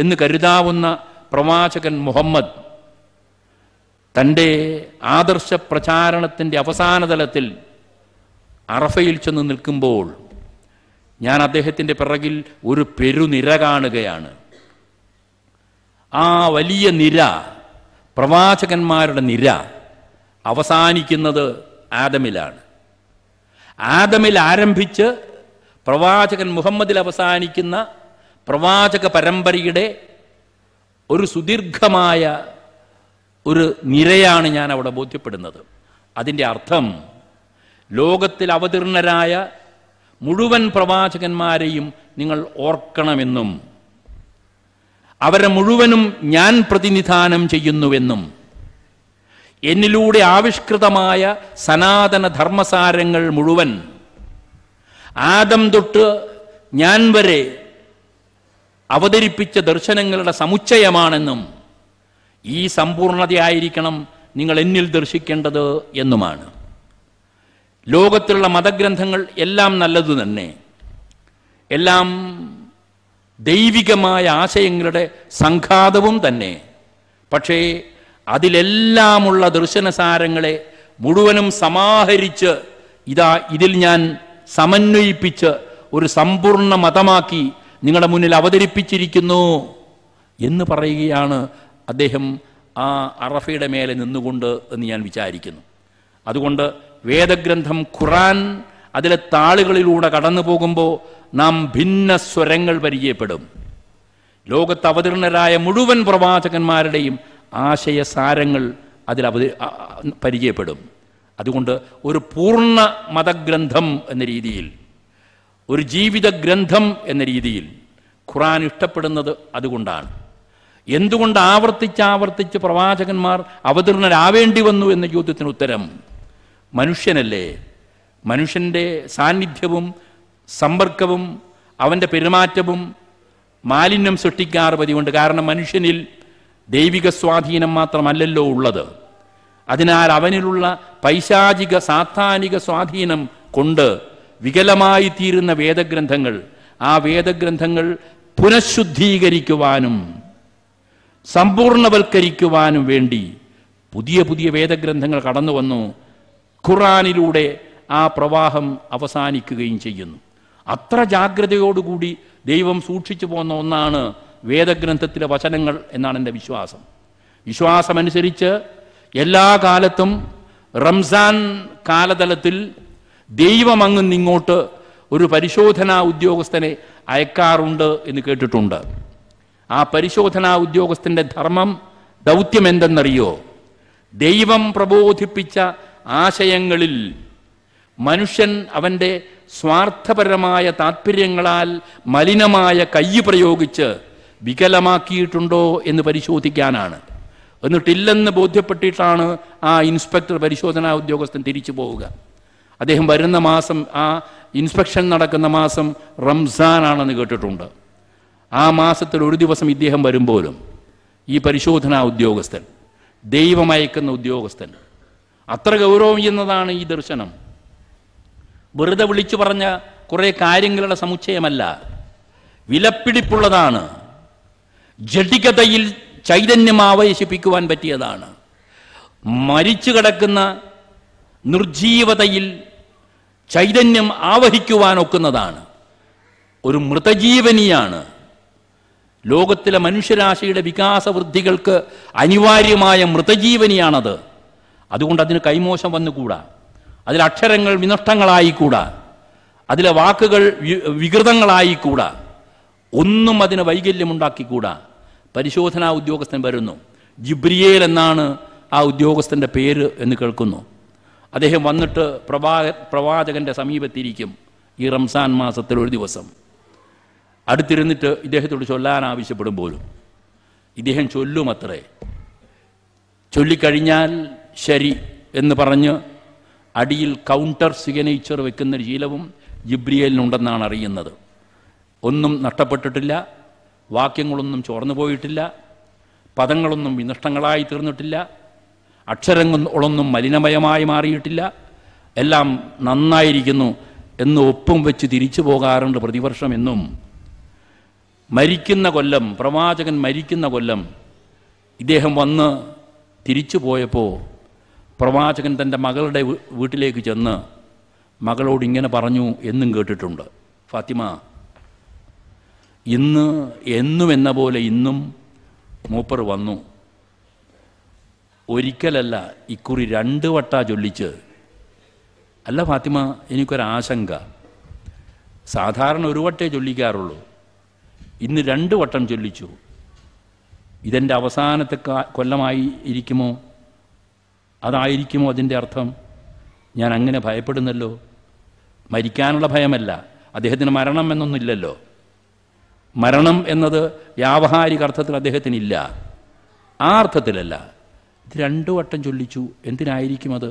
എന്ന് കരുതാവുന്ന പ്രവാചകൻ മുഹമ്മദ് തൻ്റെ ആദർശ പ്രചാരണത്തിൻ്റെ അവസാന തലത്തിൽ അറഫയിൽ ചെന്ന് നിൽക്കുമ്പോൾ ഞാൻ അദ്ദേഹത്തിൻ്റെ പിറകിൽ ഒരു പെരുനിര കാണുകയാണ് ആ വലിയ നിര പ്രവാചകന്മാരുടെ നിര അവസാനിക്കുന്നത് ആദമിലാണ് ആദമിൽ ആരംഭിച്ച് പ്രവാചകൻ മുഹമ്മദിൽ അവസാനിക്കുന്ന പ്രവാചക പരമ്പരയുടെ ഒരു സുദീർഘമായ ഒരു നിരയാണ് ഞാൻ അവിടെ ബോധ്യപ്പെടുന്നത് അതിൻ്റെ അർത്ഥം ലോകത്തിൽ അവതീർണരായ മുഴുവൻ പ്രവാചകന്മാരെയും നിങ്ങൾ ഓർക്കണമെന്നും അവരെ മുഴുവനും ഞാൻ പ്രതിനിധാനം ചെയ്യുന്നുവെന്നും എന്നിലൂടെ ആവിഷ്കൃതമായ സനാതന ധർമ്മസാരങ്ങൾ മുഴുവൻ ആദം തൊട്ട് ഞാൻ വരെ അവതരിപ്പിച്ച ദർശനങ്ങളുടെ സമുച്ചയമാണെന്നും ഈ സമ്പൂർണതയായിരിക്കണം നിങ്ങൾ എന്നിൽ ദർശിക്കേണ്ടത് എന്നുമാണ് ലോകത്തിലുള്ള മതഗ്രന്ഥങ്ങൾ എല്ലാം നല്ലതു തന്നെ എല്ലാം ദൈവികമായ ആശയങ്ങളുടെ സംഘാതവും തന്നെ പക്ഷേ അതിലെല്ലാമുള്ള ദർശനസാരങ്ങളെ മുഴുവനും സമാഹരിച്ച് ഇതാ ഇതിൽ ഞാൻ സമന്വയിപ്പിച്ച് ഒരു സമ്പൂർണ്ണ മതമാക്കി നിങ്ങളുടെ മുന്നിൽ അവതരിപ്പിച്ചിരിക്കുന്നു എന്ന് പറയുകയാണ് അദ്ദേഹം ആ അറഫയുടെ മേലെ നിന്നുകൊണ്ട് എന്ന് ഞാൻ വിചാരിക്കുന്നു അതുകൊണ്ട് വേദഗ്രന്ഥം ഖുറാൻ അതിലെ താളുകളിലൂടെ കടന്നു പോകുമ്പോൾ നാം ഭിന്ന സ്വരങ്ങൾ പരിചയപ്പെടും ലോകത്ത് അവതീർണരായ മുഴുവൻ പ്രവാചകന്മാരുടെയും ആശയസാരങ്ങൾ അതിൽ അവതി പരിചയപ്പെടും അതുകൊണ്ട് ഒരു പൂർണ്ണ മതഗ്രന്ഥം എന്ന രീതിയിൽ ഒരു ജീവിത ഗ്രന്ഥം എന്ന രീതിയിൽ ഖുറാൻ ഇഷ്ടപ്പെടുന്നത് അതുകൊണ്ടാണ് എന്തുകൊണ്ട് ആവർത്തിച്ചാവർത്തിച്ച് പ്രവാചകന്മാർ അവതീർണരാവേണ്ടി വന്നു എന്ന ചോദ്യത്തിന് ഉത്തരം മനുഷ്യനല്ലേ മനുഷ്യൻ്റെ സാന്നിധ്യവും സമ്പർക്കവും അവൻ്റെ പെരുമാറ്റവും മാലിന്യം സൃഷ്ടിക്കാറ് പതിവുണ്ട് കാരണം മനുഷ്യനിൽ ദൈവിക സ്വാധീനം മാത്രമല്ലല്ലോ ഉള്ളത് അതിനാൽ അവനിലുള്ള പൈശാചിക സാത്താനിക സ്വാധീനം കൊണ്ട് വികലമായി തീരുന്ന വേദഗ്രന്ഥങ്ങൾ ആ വേദഗ്രന്ഥങ്ങൾ പുനഃശുദ്ധീകരിക്കുവാനും സമ്പൂർണവൽക്കരിക്കുവാനും വേണ്ടി പുതിയ പുതിയ വേദഗ്രന്ഥങ്ങൾ കടന്നു വന്നു ഖുറാനിലൂടെ ആ പ്രവാഹം അവസാനിക്കുകയും ചെയ്യുന്നു അത്ര ജാഗ്രതയോടുകൂടി ദൈവം സൂക്ഷിച്ചു പോന്ന ഒന്നാണ് വേദഗ്രന്ഥത്തിലെ വചനങ്ങൾ എന്നാണ് എൻ്റെ വിശ്വാസം വിശ്വാസമനുസരിച്ച് എല്ലാ കാലത്തും റംസാൻ കാലതലത്തിൽ ദൈവം അങ്ങ് ഇങ്ങോട്ട് ഒരു പരിശോധനാ ഉദ്യോഗസ്ഥനെ അയക്കാറുണ്ട് എന്ന് കേട്ടിട്ടുണ്ട് ആ പരിശോധനാ ഉദ്യോഗസ്ഥൻ്റെ ധർമ്മം ദൗത്യം എന്തെന്നറിയോ ദൈവം പ്രബോധിപ്പിച്ച ആശയങ്ങളിൽ മനുഷ്യൻ അവൻ്റെ സ്വാർത്ഥപരമായ താത്പര്യങ്ങളാൽ മലിനമായ കൈ പ്രയോഗിച്ച് വികലമാക്കിയിട്ടുണ്ടോ എന്ന് പരിശോധിക്കാനാണ് എന്നിട്ടില്ലെന്ന് ബോധ്യപ്പെട്ടിട്ടാണ് ആ ഇൻസ്പെക്ടർ പരിശോധനാ ഉദ്യോഗസ്ഥൻ തിരിച്ചു പോവുക അദ്ദേഹം വരുന്ന മാസം ആ ഇൻസ്പെക്ഷൻ നടക്കുന്ന മാസം റംസാനാണെന്ന് കേട്ടിട്ടുണ്ട് ആ മാസത്തിൽ ഒരു ദിവസം ഇദ്ദേഹം വരുമ്പോഴും ഈ പരിശോധനാ ഉദ്യോഗസ്ഥൻ ദൈവമയക്കുന്ന ഉദ്യോഗസ്ഥൻ അത്ര ഗൗരവം ചെയ്യുന്നതാണ് ഈ ദർശനം വെറുതെ വിളിച്ചു പറഞ്ഞ കുറേ കാര്യങ്ങളുടെ സമുച്ചയമല്ല വിലപ്പിടിപ്പുള്ളതാണ് ജഡികതയിൽ ചൈതന്യം ആവേശിപ്പിക്കുവാൻ പറ്റിയതാണ് മരിച്ചു കിടക്കുന്ന നിർജീവതയിൽ ചൈതന്യം ആവഹിക്കുവാനൊക്കുന്നതാണ് ഒരു മൃതജീവനിയാണ് ലോകത്തിലെ മനുഷ്യരാശിയുടെ വികാസവൃദ്ധികൾക്ക് അനിവാര്യമായ മൃതജീവനിയാണത് അതുകൊണ്ട് അതിന് കൈമോശം വന്നുകൂടാ അതിൽ അക്ഷരങ്ങൾ വിനഷ്ടങ്ങളായിക്കൂടാ അതിലെ വാക്കുകൾ വികൃതങ്ങളായിക്കൂടാ ഒന്നും അതിന് വൈകല്യമുണ്ടാക്കിക്കൂടാ പരിശോധനാ ഉദ്യോഗസ്ഥൻ വരുന്നു ജിബ്രിയേൽ എന്നാണ് ആ ഉദ്യോഗസ്ഥൻ്റെ പേര് എന്ന് കേൾക്കുന്നു അദ്ദേഹം വന്നിട്ട് പ്രവാ പ്രവാചകൻ്റെ സമീപത്തിരിക്കും ഈ റംസാൻ മാസത്തിൽ ഒരു ദിവസം അടുത്തിരുന്നിട്ട് ഇദ്ദേഹത്തോട് ചൊല്ലാൻ ആവശ്യപ്പെടും പോലും ഇദ്ദേഹം ചൊല്ലും അത്രേ ചൊല്ലിക്കഴിഞ്ഞാൽ ശരി എന്ന് പറഞ്ഞ് അടിയിൽ കൗണ്ടർ സിഗ്നേച്ചർ വെക്കുന്നൊരു ശീലവും ജിബ്രിയേലിനുണ്ടെന്നാണ് അറിയുന്നത് ഒന്നും നഷ്ടപ്പെട്ടിട്ടില്ല വാക്യങ്ങളൊന്നും ചോർന്നു പോയിട്ടില്ല പദങ്ങളൊന്നും വിനഷ്ടങ്ങളായി തീർന്നിട്ടില്ല അക്ഷരങ്ങളൊന്നും മലിനമയമായി മാറിയിട്ടില്ല എല്ലാം നന്നായിരിക്കുന്നു എന്ന് ഒപ്പും വെച്ച് തിരിച്ചു പോകാറുണ്ട് പ്രതിവർഷം എന്നും മരിക്കുന്ന കൊല്ലം പ്രവാചകൻ മരിക്കുന്ന കൊല്ലം ഇദ്ദേഹം വന്ന് തിരിച്ചു പോയപ്പോൾ പ്രവാചകൻ തൻ്റെ മകളുടെ വീട്ടിലേക്ക് ചെന്ന് മകളോട് ഇങ്ങനെ പറഞ്ഞു എന്നും കേട്ടിട്ടുണ്ട് ഫാത്തിമ ഇന്ന് എന്നും എന്ന പോലെ ഇന്നും മൂപ്പർ വന്നു ഒരിക്കലല്ല ഇക്കുറി രണ്ട് വട്ട ചൊല്ലിച്ച് അല്ല ഫാത്തിമ എനിക്കൊരാശങ്ക സാധാരണ ഒരു വട്ടേ ചൊല്ലിക്കാറുള്ളൂ ഇന്ന് രണ്ട് വട്ടം ചൊല്ലിച്ചു ഇതെൻ്റെ അവസാനത്തെ കൊല്ലമായി ഇരിക്കുമോ അതായിരിക്കുമോ അതിൻ്റെ അർത്ഥം ഞാൻ അങ്ങനെ ഭയപ്പെടുന്നല്ലോ മരിക്കാനുള്ള ഭയമല്ല അദ്ദേഹത്തിന് മരണം എന്നൊന്നുമില്ലല്ലോ മരണം എന്നത് വ്യാവഹാരിക അർത്ഥത്തിൽ അദ്ദേഹത്തിനില്ല ആ അർത്ഥത്തിലല്ല ഇത് രണ്ടു വട്ടം ചൊല്ലിച്ചു എന്തിനായിരിക്കും അത്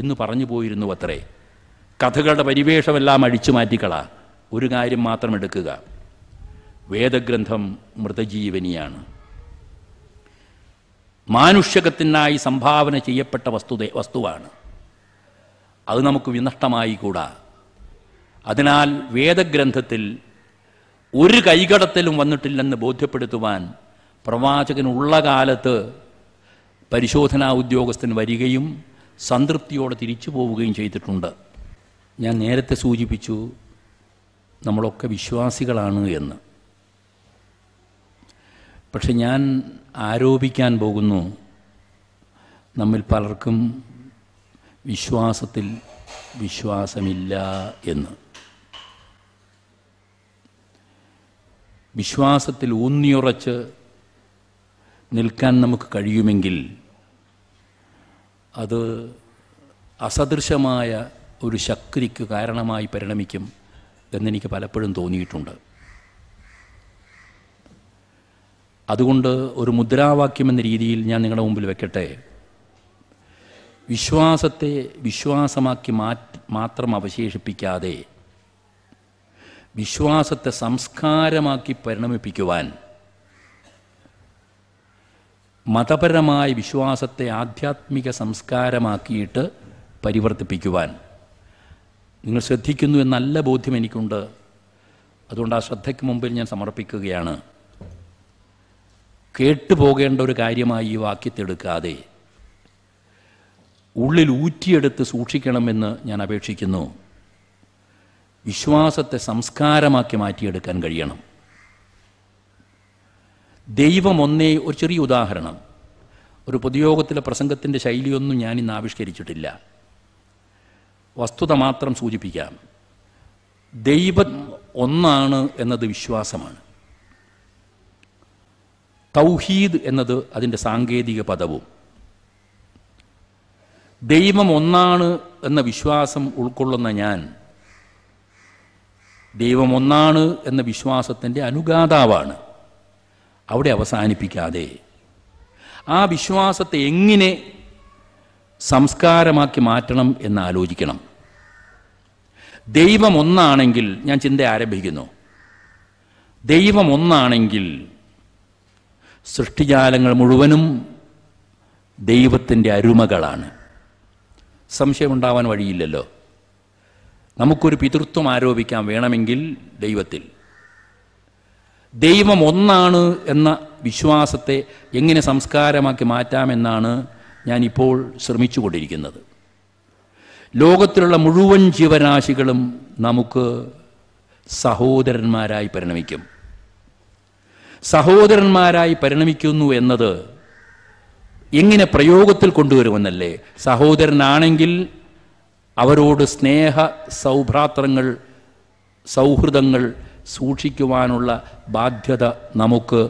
എന്ന് പറഞ്ഞു പോയിരുന്നു അത്രേ കഥകളുടെ പരിവേഷമെല്ലാം അഴിച്ചു മാറ്റിക്കള ഒരു കാര്യം മാത്രം എടുക്കുക വേദഗ്രന്ഥം മൃതജീവനിയാണ് മാനുഷ്യകത്തിനായി സംഭാവന ചെയ്യപ്പെട്ട വസ്തുത വസ്തുവാണ് അത് നമുക്ക് വിനഷ്ടമായി കൂടാ അതിനാൽ വേദഗ്രന്ഥത്തിൽ ഒരു കൈകടത്തലും വന്നിട്ടില്ലെന്ന് ബോധ്യപ്പെടുത്തുവാൻ പ്രവാചകനുള്ള കാലത്ത് പരിശോധനാ ഉദ്യോഗസ്ഥൻ വരികയും സംതൃപ്തിയോടെ തിരിച്ചു പോവുകയും ചെയ്തിട്ടുണ്ട് ഞാൻ നേരത്തെ സൂചിപ്പിച്ചു നമ്മളൊക്കെ വിശ്വാസികളാണ് എന്ന് പക്ഷെ ഞാൻ ആരോപിക്കാൻ പോകുന്നു നമ്മിൽ പലർക്കും വിശ്വാസത്തിൽ വിശ്വാസമില്ല എന്ന് വിശ്വാസത്തിൽ ഊന്നിയുറച്ച് നിൽക്കാൻ നമുക്ക് കഴിയുമെങ്കിൽ അത് അസദൃശമായ ഒരു ശക്തിക്ക് കാരണമായി പരിണമിക്കും എന്നെനിക്ക് പലപ്പോഴും തോന്നിയിട്ടുണ്ട് അതുകൊണ്ട് ഒരു മുദ്രാവാക്യം എന്ന രീതിയിൽ ഞാൻ നിങ്ങളുടെ മുമ്പിൽ വെക്കട്ടെ വിശ്വാസത്തെ വിശ്വാസമാക്കി മാത്രം അവശേഷിപ്പിക്കാതെ വിശ്വാസത്തെ സംസ്കാരമാക്കി പരിണമിപ്പിക്കുവാൻ മതപരമായ വിശ്വാസത്തെ ആധ്യാത്മിക സംസ്കാരമാക്കിയിട്ട് പരിവർത്തിപ്പിക്കുവാൻ നിങ്ങൾ ശ്രദ്ധിക്കുന്നു എന്നല്ല ബോധ്യം എനിക്കുണ്ട് അതുകൊണ്ട് ആ ശ്രദ്ധയ്ക്ക് മുമ്പിൽ ഞാൻ സമർപ്പിക്കുകയാണ് കേട്ടുപോകേണ്ട ഒരു കാര്യമായി ഈ വാക്യത്തെടുക്കാതെ ഉള്ളിൽ ഊറ്റിയെടുത്ത് സൂക്ഷിക്കണമെന്ന് ഞാൻ അപേക്ഷിക്കുന്നു വിശ്വാസത്തെ സംസ്കാരമാക്കി മാറ്റിയെടുക്കാൻ കഴിയണം ദൈവം ഒന്നേ ഒരു ചെറിയ ഉദാഹരണം ഒരു പൊതുയോഗത്തിലെ പ്രസംഗത്തിൻ്റെ ശൈലിയൊന്നും ഞാൻ ഇന്ന് ആവിഷ്കരിച്ചിട്ടില്ല വസ്തുത മാത്രം സൂചിപ്പിക്കാം ദൈവം ഒന്നാണ് എന്നത് വിശ്വാസമാണ് തൗഹീദ് എന്നത് അതിൻ്റെ സാങ്കേതിക പദവും ദൈവം ഒന്നാണ് എന്ന വിശ്വാസം ഉൾക്കൊള്ളുന്ന ഞാൻ ദൈവം ഒന്നാണ് എന്ന വിശ്വാസത്തിൻ്റെ അനുഗാതാവാണ് അവിടെ അവസാനിപ്പിക്കാതെ ആ വിശ്വാസത്തെ എങ്ങനെ സംസ്കാരമാക്കി മാറ്റണം എന്ന് ആലോചിക്കണം ദൈവം ഒന്നാണെങ്കിൽ ഞാൻ ചിന്ത ആരംഭിക്കുന്നു ദൈവം ഒന്നാണെങ്കിൽ സൃഷ്ടിജാലങ്ങൾ മുഴുവനും ദൈവത്തിൻ്റെ അരുമകളാണ് സംശയമുണ്ടാവാൻ വഴിയില്ലല്ലോ നമുക്കൊരു പിതൃത്വം ആരോപിക്കാൻ വേണമെങ്കിൽ ദൈവത്തിൽ ദൈവം ഒന്നാണ് എന്ന വിശ്വാസത്തെ എങ്ങനെ സംസ്കാരമാക്കി മാറ്റാമെന്നാണ് ഞാനിപ്പോൾ കൊണ്ടിരിക്കുന്നത് ലോകത്തിലുള്ള മുഴുവൻ ജീവരാശികളും നമുക്ക് സഹോദരന്മാരായി പരിണമിക്കും സഹോദരന്മാരായി പരിണമിക്കുന്നു എന്നത് എങ്ങനെ പ്രയോഗത്തിൽ കൊണ്ടുവരുമെന്നല്ലേ സഹോദരനാണെങ്കിൽ അവരോട് സ്നേഹ സൗഭ്രാത്രങ്ങൾ സൗഹൃദങ്ങൾ സൂക്ഷിക്കുവാനുള്ള ബാധ്യത നമുക്ക്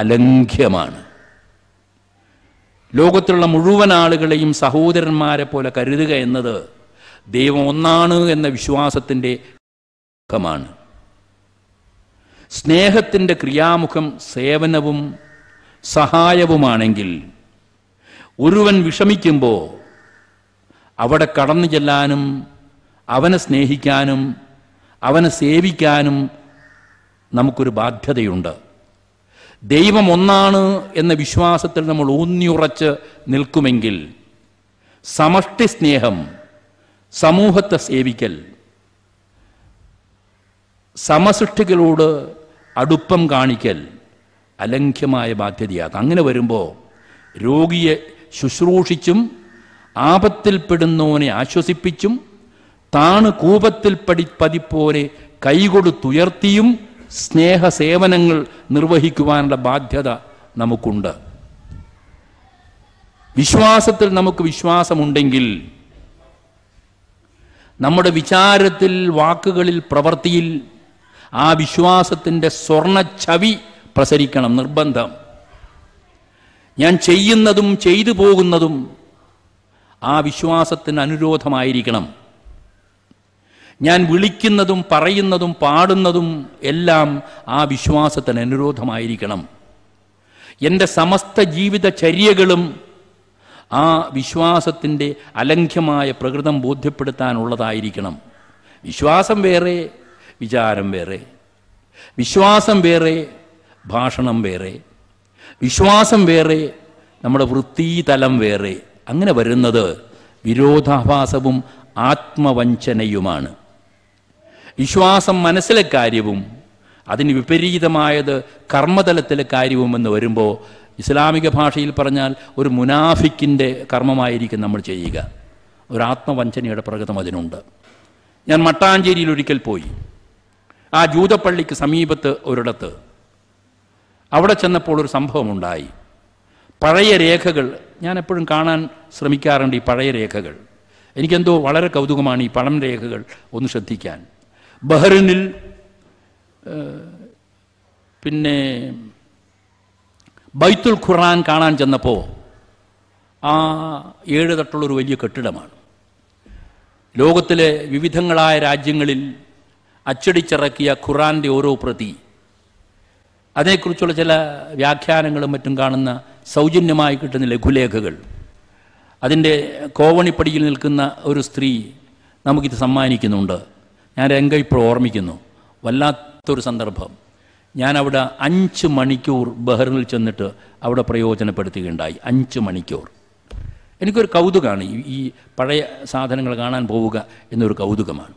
അലംഘ്യമാണ് ലോകത്തിലുള്ള മുഴുവൻ ആളുകളെയും സഹോദരന്മാരെ പോലെ കരുതുക എന്നത് ദൈവം ഒന്നാണ് എന്ന വിശ്വാസത്തിൻ്റെ മുഖമാണ് സ്നേഹത്തിൻ്റെ ക്രിയാമുഖം സേവനവും സഹായവുമാണെങ്കിൽ ഒരുവൻ വിഷമിക്കുമ്പോൾ അവിടെ കടന്നു ചെല്ലാനും അവനെ സ്നേഹിക്കാനും അവനെ സേവിക്കാനും നമുക്കൊരു ബാധ്യതയുണ്ട് ദൈവം ഒന്നാണ് എന്ന വിശ്വാസത്തിൽ നമ്മൾ ഊന്നിയുറച്ച് നിൽക്കുമെങ്കിൽ സമഷ്ടി സ്നേഹം സമൂഹത്തെ സേവിക്കൽ സമസൃഷ്ടികളോട് അടുപ്പം കാണിക്കൽ അലംഘ്യമായ ബാധ്യതയാക്കാം അങ്ങനെ വരുമ്പോൾ രോഗിയെ ശുശ്രൂഷിച്ചും ആപത്തിൽപ്പെടുന്നവനെ ആശ്വസിപ്പിച്ചും താണ് കൂപത്തിൽ പടി പതിപ്പോലെ കൈകൊടുത്തുയർത്തിയും സ്നേഹസേവനങ്ങൾ നിർവഹിക്കുവാനുള്ള ബാധ്യത നമുക്കുണ്ട് വിശ്വാസത്തിൽ നമുക്ക് വിശ്വാസമുണ്ടെങ്കിൽ നമ്മുടെ വിചാരത്തിൽ വാക്കുകളിൽ പ്രവൃത്തിയിൽ ആ വിശ്വാസത്തിൻ്റെ സ്വർണച്ചവി പ്രസരിക്കണം നിർബന്ധം ഞാൻ ചെയ്യുന്നതും ചെയ്തു പോകുന്നതും ആ വിശ്വാസത്തിന് അനുരോധമായിരിക്കണം ഞാൻ വിളിക്കുന്നതും പറയുന്നതും പാടുന്നതും എല്ലാം ആ വിശ്വാസത്തിന് അനുരോധമായിരിക്കണം എൻ്റെ സമസ്ത ജീവിതചര്യകളും ആ വിശ്വാസത്തിൻ്റെ അലംഘ്യമായ പ്രകൃതം ബോധ്യപ്പെടുത്താനുള്ളതായിരിക്കണം വിശ്വാസം വേറെ വിചാരം വേറെ വിശ്വാസം വേറെ ഭാഷണം വേറെ വിശ്വാസം വേറെ നമ്മുടെ വൃത്തിതലം വേറെ അങ്ങനെ വരുന്നത് വിരോധാഭാസവും ആത്മവഞ്ചനയുമാണ് വിശ്വാസം മനസ്സിലെ കാര്യവും അതിന് വിപരീതമായത് കർമ്മതലത്തിലെ കാര്യവും എന്ന് വരുമ്പോൾ ഇസ്ലാമിക ഭാഷയിൽ പറഞ്ഞാൽ ഒരു മുനാഫിക്കിൻ്റെ കർമ്മമായിരിക്കും നമ്മൾ ചെയ്യുക ഒരു ആത്മവഞ്ചനയുടെ പ്രകൃതം അതിനുണ്ട് ഞാൻ മട്ടാഞ്ചേരിയിൽ ഒരിക്കൽ പോയി ആ ജൂതപ്പള്ളിക്ക് സമീപത്ത് ഒരിടത്ത് അവിടെ ചെന്നപ്പോൾ ഒരു സംഭവമുണ്ടായി പഴയ രേഖകൾ ഞാൻ എപ്പോഴും കാണാൻ ശ്രമിക്കാറുണ്ട് ഈ പഴയ രേഖകൾ എനിക്കെന്തോ വളരെ കൗതുകമാണ് ഈ പണം രേഖകൾ ഒന്ന് ശ്രദ്ധിക്കാൻ ബഹ്റിനിൽ പിന്നെ ബൈത്തുൽ ഖുറാൻ കാണാൻ ചെന്നപ്പോൾ ആ ഏഴ് തട്ടുള്ളൊരു വലിയ കെട്ടിടമാണ് ലോകത്തിലെ വിവിധങ്ങളായ രാജ്യങ്ങളിൽ അച്ചടിച്ചിറക്കിയ ഖുറാൻ്റെ ഓരോ പ്രതി അതേക്കുറിച്ചുള്ള ചില വ്യാഖ്യാനങ്ങളും മറ്റും കാണുന്ന സൗജന്യമായി കിട്ടുന്ന ലഘുലേഖകൾ അതിൻ്റെ കോവണിപ്പടിയിൽ നിൽക്കുന്ന ഒരു സ്ത്രീ നമുക്കിത് സമ്മാനിക്കുന്നുണ്ട് ഞാൻ രംഗ ഇപ്പോൾ ഓർമ്മിക്കുന്നു വല്ലാത്തൊരു സന്ദർഭം ഞാൻ അവിടെ അഞ്ച് മണിക്കൂർ ബഹ്റിനിൽ ചെന്നിട്ട് അവിടെ പ്രയോജനപ്പെടുത്തുകയുണ്ടായി അഞ്ച് മണിക്കൂർ എനിക്കൊരു കൗതുകമാണ് ഈ പഴയ സാധനങ്ങൾ കാണാൻ പോവുക എന്നൊരു കൗതുകമാണ്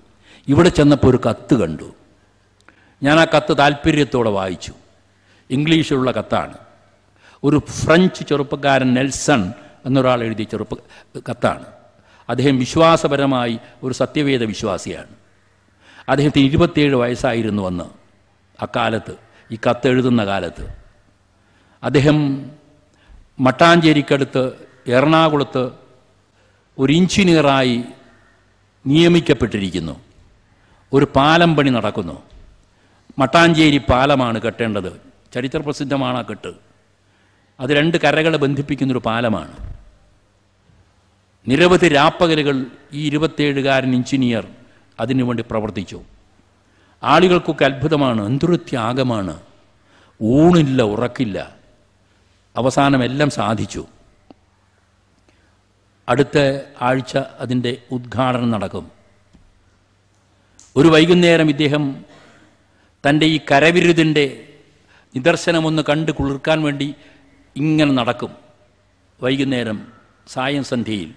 ഇവിടെ ചെന്നപ്പോൾ ഒരു കത്ത് കണ്ടു ഞാൻ ആ കത്ത് താല്പര്യത്തോടെ വായിച്ചു ഇംഗ്ലീഷിലുള്ള കത്താണ് ഒരു ഫ്രഞ്ച് ചെറുപ്പക്കാരൻ നെൽസൺ എന്നൊരാൾ എഴുതിയ ചെറുപ്പ കത്താണ് അദ്ദേഹം വിശ്വാസപരമായി ഒരു സത്യവേദ വിശ്വാസിയാണ് അദ്ദേഹത്തിന് ഇരുപത്തിയേഴ് വയസ്സായിരുന്നു അന്ന് അക്കാലത്ത് ഈ കത്തെഴുതുന്ന എഴുതുന്ന കാലത്ത് അദ്ദേഹം മട്ടാഞ്ചേരിക്കടുത്ത് എറണാകുളത്ത് ഒരു എഞ്ചിനീയറായി നിയമിക്കപ്പെട്ടിരിക്കുന്നു ഒരു പാലം പണി നടക്കുന്നു മട്ടാഞ്ചേരി പാലമാണ് കെട്ടേണ്ടത് ചരിത്രപ്രസിദ്ധമാണ് ആ കെട്ട് അത് രണ്ട് കരകളെ ബന്ധിപ്പിക്കുന്നൊരു പാലമാണ് നിരവധി രാപ്പകലുകൾ ഈ ഇരുപത്തേഴുകാരൻ എഞ്ചിനീയർ അതിനുവേണ്ടി പ്രവർത്തിച്ചു ആളുകൾക്കൊക്കെ അത്ഭുതമാണ് അന്തുരത്യാഗമാണ് ഊണില്ല ഉറക്കില്ല അവസാനം എല്ലാം സാധിച്ചു അടുത്ത ആഴ്ച അതിൻ്റെ ഉദ്ഘാടനം നടക്കും ഒരു വൈകുന്നേരം ഇദ്ദേഹം തൻ്റെ ഈ കരവിരുതിൻ്റെ നിദർശനമൊന്ന് കണ്ട് കുളിർക്കാൻ വേണ്ടി ഇങ്ങനെ നടക്കും വൈകുന്നേരം സായം സന്ധ്യയിൽ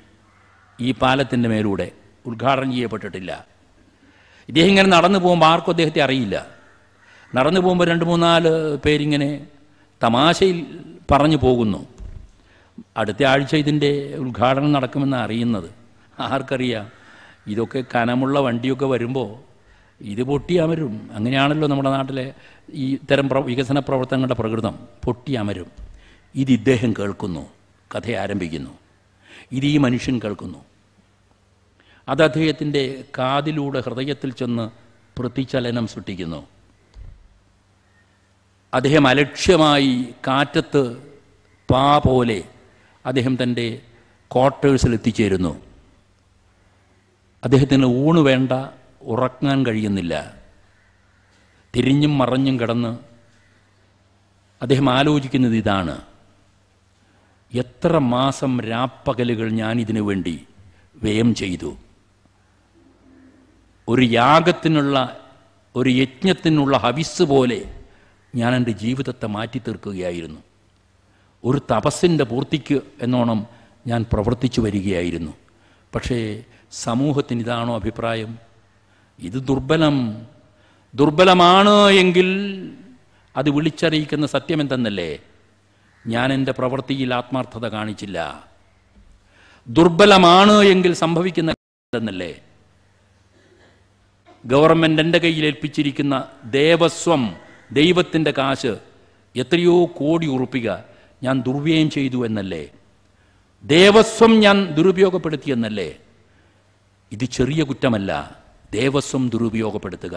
ഈ പാലത്തിൻ്റെ മേലൂടെ ഉദ്ഘാടനം ചെയ്യപ്പെട്ടിട്ടില്ല ഇദ്ദേഹം ഇങ്ങനെ നടന്നു പോകുമ്പോൾ ആർക്കും അദ്ദേഹത്തെ അറിയില്ല നടന്നു പോകുമ്പോൾ രണ്ട് മൂന്നാല് പേരിങ്ങനെ തമാശയിൽ പറഞ്ഞു പോകുന്നു അടുത്ത ആഴ്ച ഇതിൻ്റെ ഉദ്ഘാടനം നടക്കുമെന്ന് അറിയുന്നത് ആർക്കറിയാം ഇതൊക്കെ കനമുള്ള വണ്ടിയൊക്കെ വരുമ്പോൾ ഇത് പൊട്ടിയമരും അങ്ങനെയാണല്ലോ നമ്മുടെ നാട്ടിലെ ഈ ഇത്തരം വികസന പ്രവർത്തനങ്ങളുടെ പ്രകൃതം പൊട്ടിയമരും ഇത് ഇദ്ദേഹം കേൾക്കുന്നു കഥ ആരംഭിക്കുന്നു ഇത് ഈ മനുഷ്യൻ കേൾക്കുന്നു അത് അദ്ദേഹത്തിൻ്റെ കാതിലൂടെ ഹൃദയത്തിൽ ചെന്ന് പ്രതിചലനം സൃഷ്ടിക്കുന്നു അദ്ദേഹം അലക്ഷ്യമായി കാറ്റത്ത് പാ പോലെ അദ്ദേഹം തൻ്റെ ക്വാർട്ടേഴ്സിൽ എത്തിച്ചേരുന്നു അദ്ദേഹത്തിന് ഊണ് വേണ്ട ഉറങ്ങാൻ കഴിയുന്നില്ല തിരിഞ്ഞും മറഞ്ഞും കിടന്ന് അദ്ദേഹം ആലോചിക്കുന്നത് ഇതാണ് എത്ര മാസം രാപ്പകലുകൾ ഞാനിതിനു വേണ്ടി വ്യയം ചെയ്തു ഒരു യാഗത്തിനുള്ള ഒരു യജ്ഞത്തിനുള്ള ഹവിസ് പോലെ ഞാൻ എൻ്റെ ജീവിതത്തെ മാറ്റി തീർക്കുകയായിരുന്നു ഒരു തപസ്സിൻ്റെ പൂർത്തിക്ക് എന്നോണം ഞാൻ പ്രവർത്തിച്ചു വരികയായിരുന്നു പക്ഷേ സമൂഹത്തിന് ഇതാണോ അഭിപ്രായം ഇത് ദുർബലം ദുർബലമാണ് എങ്കിൽ അത് വിളിച്ചറിയിക്കുന്ന സത്യം എന്തെന്നല്ലേ ഞാൻ എൻ്റെ പ്രവൃത്തിയിൽ ആത്മാർത്ഥത കാണിച്ചില്ല ദുർബലമാണ് എങ്കിൽ സംഭവിക്കുന്ന എന്നല്ലേ ഗവൺമെൻറ് എൻ്റെ കയ്യിൽ ഏൽപ്പിച്ചിരിക്കുന്ന ദേവസ്വം ദൈവത്തിൻ്റെ കാശ് എത്രയോ കോടി ഉറപ്പിക ഞാൻ ദുർവ്യയം ചെയ്തു എന്നല്ലേ ദേവസ്വം ഞാൻ ദുരുപയോഗപ്പെടുത്തിയെന്നല്ലേ ഇത് ചെറിയ കുറ്റമല്ല ദേവസ്വം ദുരുപയോഗപ്പെടുത്തുക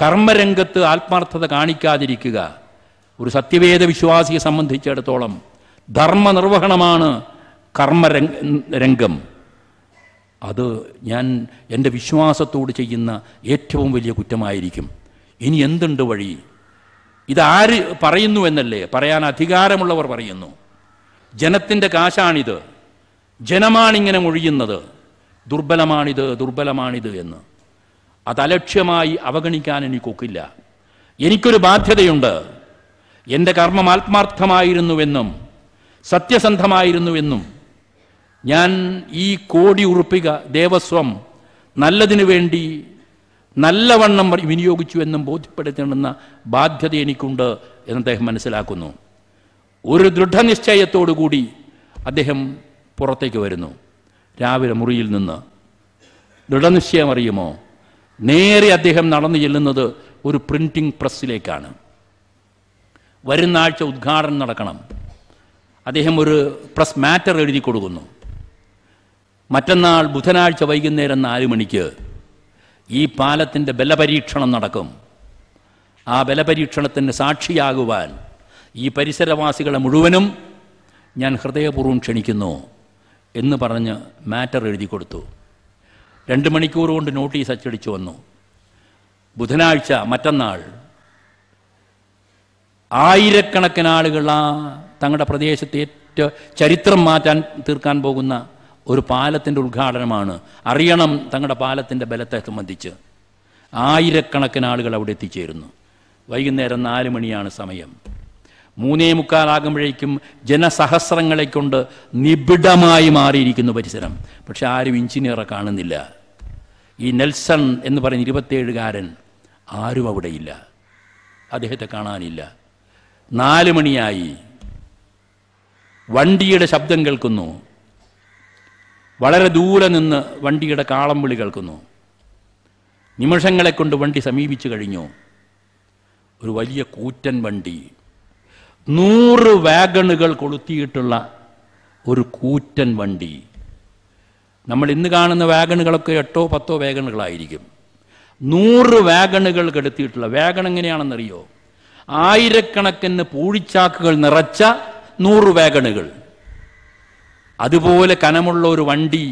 കർമ്മരംഗത്ത് ആത്മാർത്ഥത കാണിക്കാതിരിക്കുക ഒരു സത്യവേദ വിശ്വാസിയെ സംബന്ധിച്ചിടത്തോളം ധർമ്മനിർവഹണമാണ് രംഗം അത് ഞാൻ എൻ്റെ വിശ്വാസത്തോട് ചെയ്യുന്ന ഏറ്റവും വലിയ കുറ്റമായിരിക്കും ഇനി എന്തുണ്ട് വഴി ഇതാര് പറയുന്നു എന്നല്ലേ പറയാൻ അധികാരമുള്ളവർ പറയുന്നു ജനത്തിൻ്റെ കാശാണിത് ജനമാണിങ്ങനെ ഒഴിയുന്നത് ദുർബലമാണിത് ദുർബലമാണിത് എന്ന് അതലക്ഷ്യമായി അവഗണിക്കാൻ എനിക്കൊക്കില്ല എനിക്കൊരു ബാധ്യതയുണ്ട് എൻ്റെ കർമ്മം ആത്മാർത്ഥമായിരുന്നുവെന്നും സത്യസന്ധമായിരുന്നുവെന്നും ഞാൻ ഈ കോടി ഉറുപ്പിക ദേവസ്വം നല്ലതിനു വേണ്ടി നല്ലവണ്ണം വിനിയോഗിച്ചു എന്നും ബോധ്യപ്പെടുത്തണമെന്ന ബാധ്യത എനിക്കുണ്ട് എന്ന് അദ്ദേഹം മനസ്സിലാക്കുന്നു ഒരു ദൃഢനിശ്ചയത്തോടുകൂടി അദ്ദേഹം പുറത്തേക്ക് വരുന്നു രാവിലെ മുറിയിൽ നിന്ന് ദൃഢനിശ്ചയം അറിയുമോ നേരെ അദ്ദേഹം നടന്നു ചെല്ലുന്നത് ഒരു പ്രിൻറ്റിംഗ് പ്രസ്സിലേക്കാണ് വരുന്ന ആഴ്ച ഉദ്ഘാടനം നടക്കണം അദ്ദേഹം ഒരു പ്രസ് മാറ്റർ എഴുതി കൊടുക്കുന്നു മറ്റന്നാൾ ബുധനാഴ്ച വൈകുന്നേരം നാല് മണിക്ക് ഈ പാലത്തിൻ്റെ ബലപരീക്ഷണം നടക്കും ആ ബലപരീക്ഷണത്തിന് സാക്ഷിയാകുവാൻ ഈ പരിസരവാസികളെ മുഴുവനും ഞാൻ ഹൃദയപൂർവ്വം ക്ഷണിക്കുന്നു എന്ന് പറഞ്ഞ് മാറ്റർ എഴുതി കൊടുത്തു രണ്ട് മണിക്കൂർ കൊണ്ട് നോട്ടീസ് അച്ചടിച്ചു വന്നു ബുധനാഴ്ച മറ്റന്നാൾ ആയിരക്കണക്കിന് ആളുകൾ ആ തങ്ങളുടെ പ്രദേശത്തെ ഏറ്റവും ചരിത്രം മാറ്റാൻ തീർക്കാൻ പോകുന്ന ഒരു പാലത്തിൻ്റെ ഉദ്ഘാടനമാണ് അറിയണം തങ്ങളുടെ പാലത്തിൻ്റെ ബലത്തെ സംബന്ധിച്ച് ആയിരക്കണക്കിന് ആളുകൾ അവിടെ എത്തിച്ചേരുന്നു വൈകുന്നേരം നാല് മണിയാണ് സമയം മൂന്നേ മുക്കാലാകുമ്പോഴേക്കും ജനസഹസ്രങ്ങളെ കൊണ്ട് നിബിഡമായി മാറിയിരിക്കുന്നു പരിസരം പക്ഷെ ആരും എഞ്ചിനീയറെ കാണുന്നില്ല ഈ നെൽസൺ എന്ന് പറയുന്ന ഇരുപത്തേഴുകാരൻ ആരും അവിടെയില്ല അദ്ദേഹത്തെ കാണാനില്ല നാല് മണിയായി വണ്ടിയുടെ ശബ്ദം കേൾക്കുന്നു വളരെ ദൂരെ നിന്ന് വണ്ടിയുടെ കാളം വിളി കേൾക്കുന്നു നിമിഷങ്ങളെ കൊണ്ട് വണ്ടി സമീപിച്ചു കഴിഞ്ഞു ഒരു വലിയ കൂറ്റൻ വണ്ടി നൂറ് വാഗണുകൾ കൊളുത്തിയിട്ടുള്ള ഒരു കൂറ്റൻ വണ്ടി നമ്മൾ ഇന്ന് കാണുന്ന വാഗണുകളൊക്കെ എട്ടോ പത്തോ വാഗണുകളായിരിക്കും നൂറ് വാഗണുകൾ കെടുത്തിയിട്ടുള്ള വാഗൺ എങ്ങനെയാണെന്നറിയോ ആയിരക്കണക്കിന് പൂഴിച്ചാക്കുകൾ നിറച്ച നൂറ് വാഗണുകൾ അതുപോലെ കനമുള്ള ഒരു വണ്ടി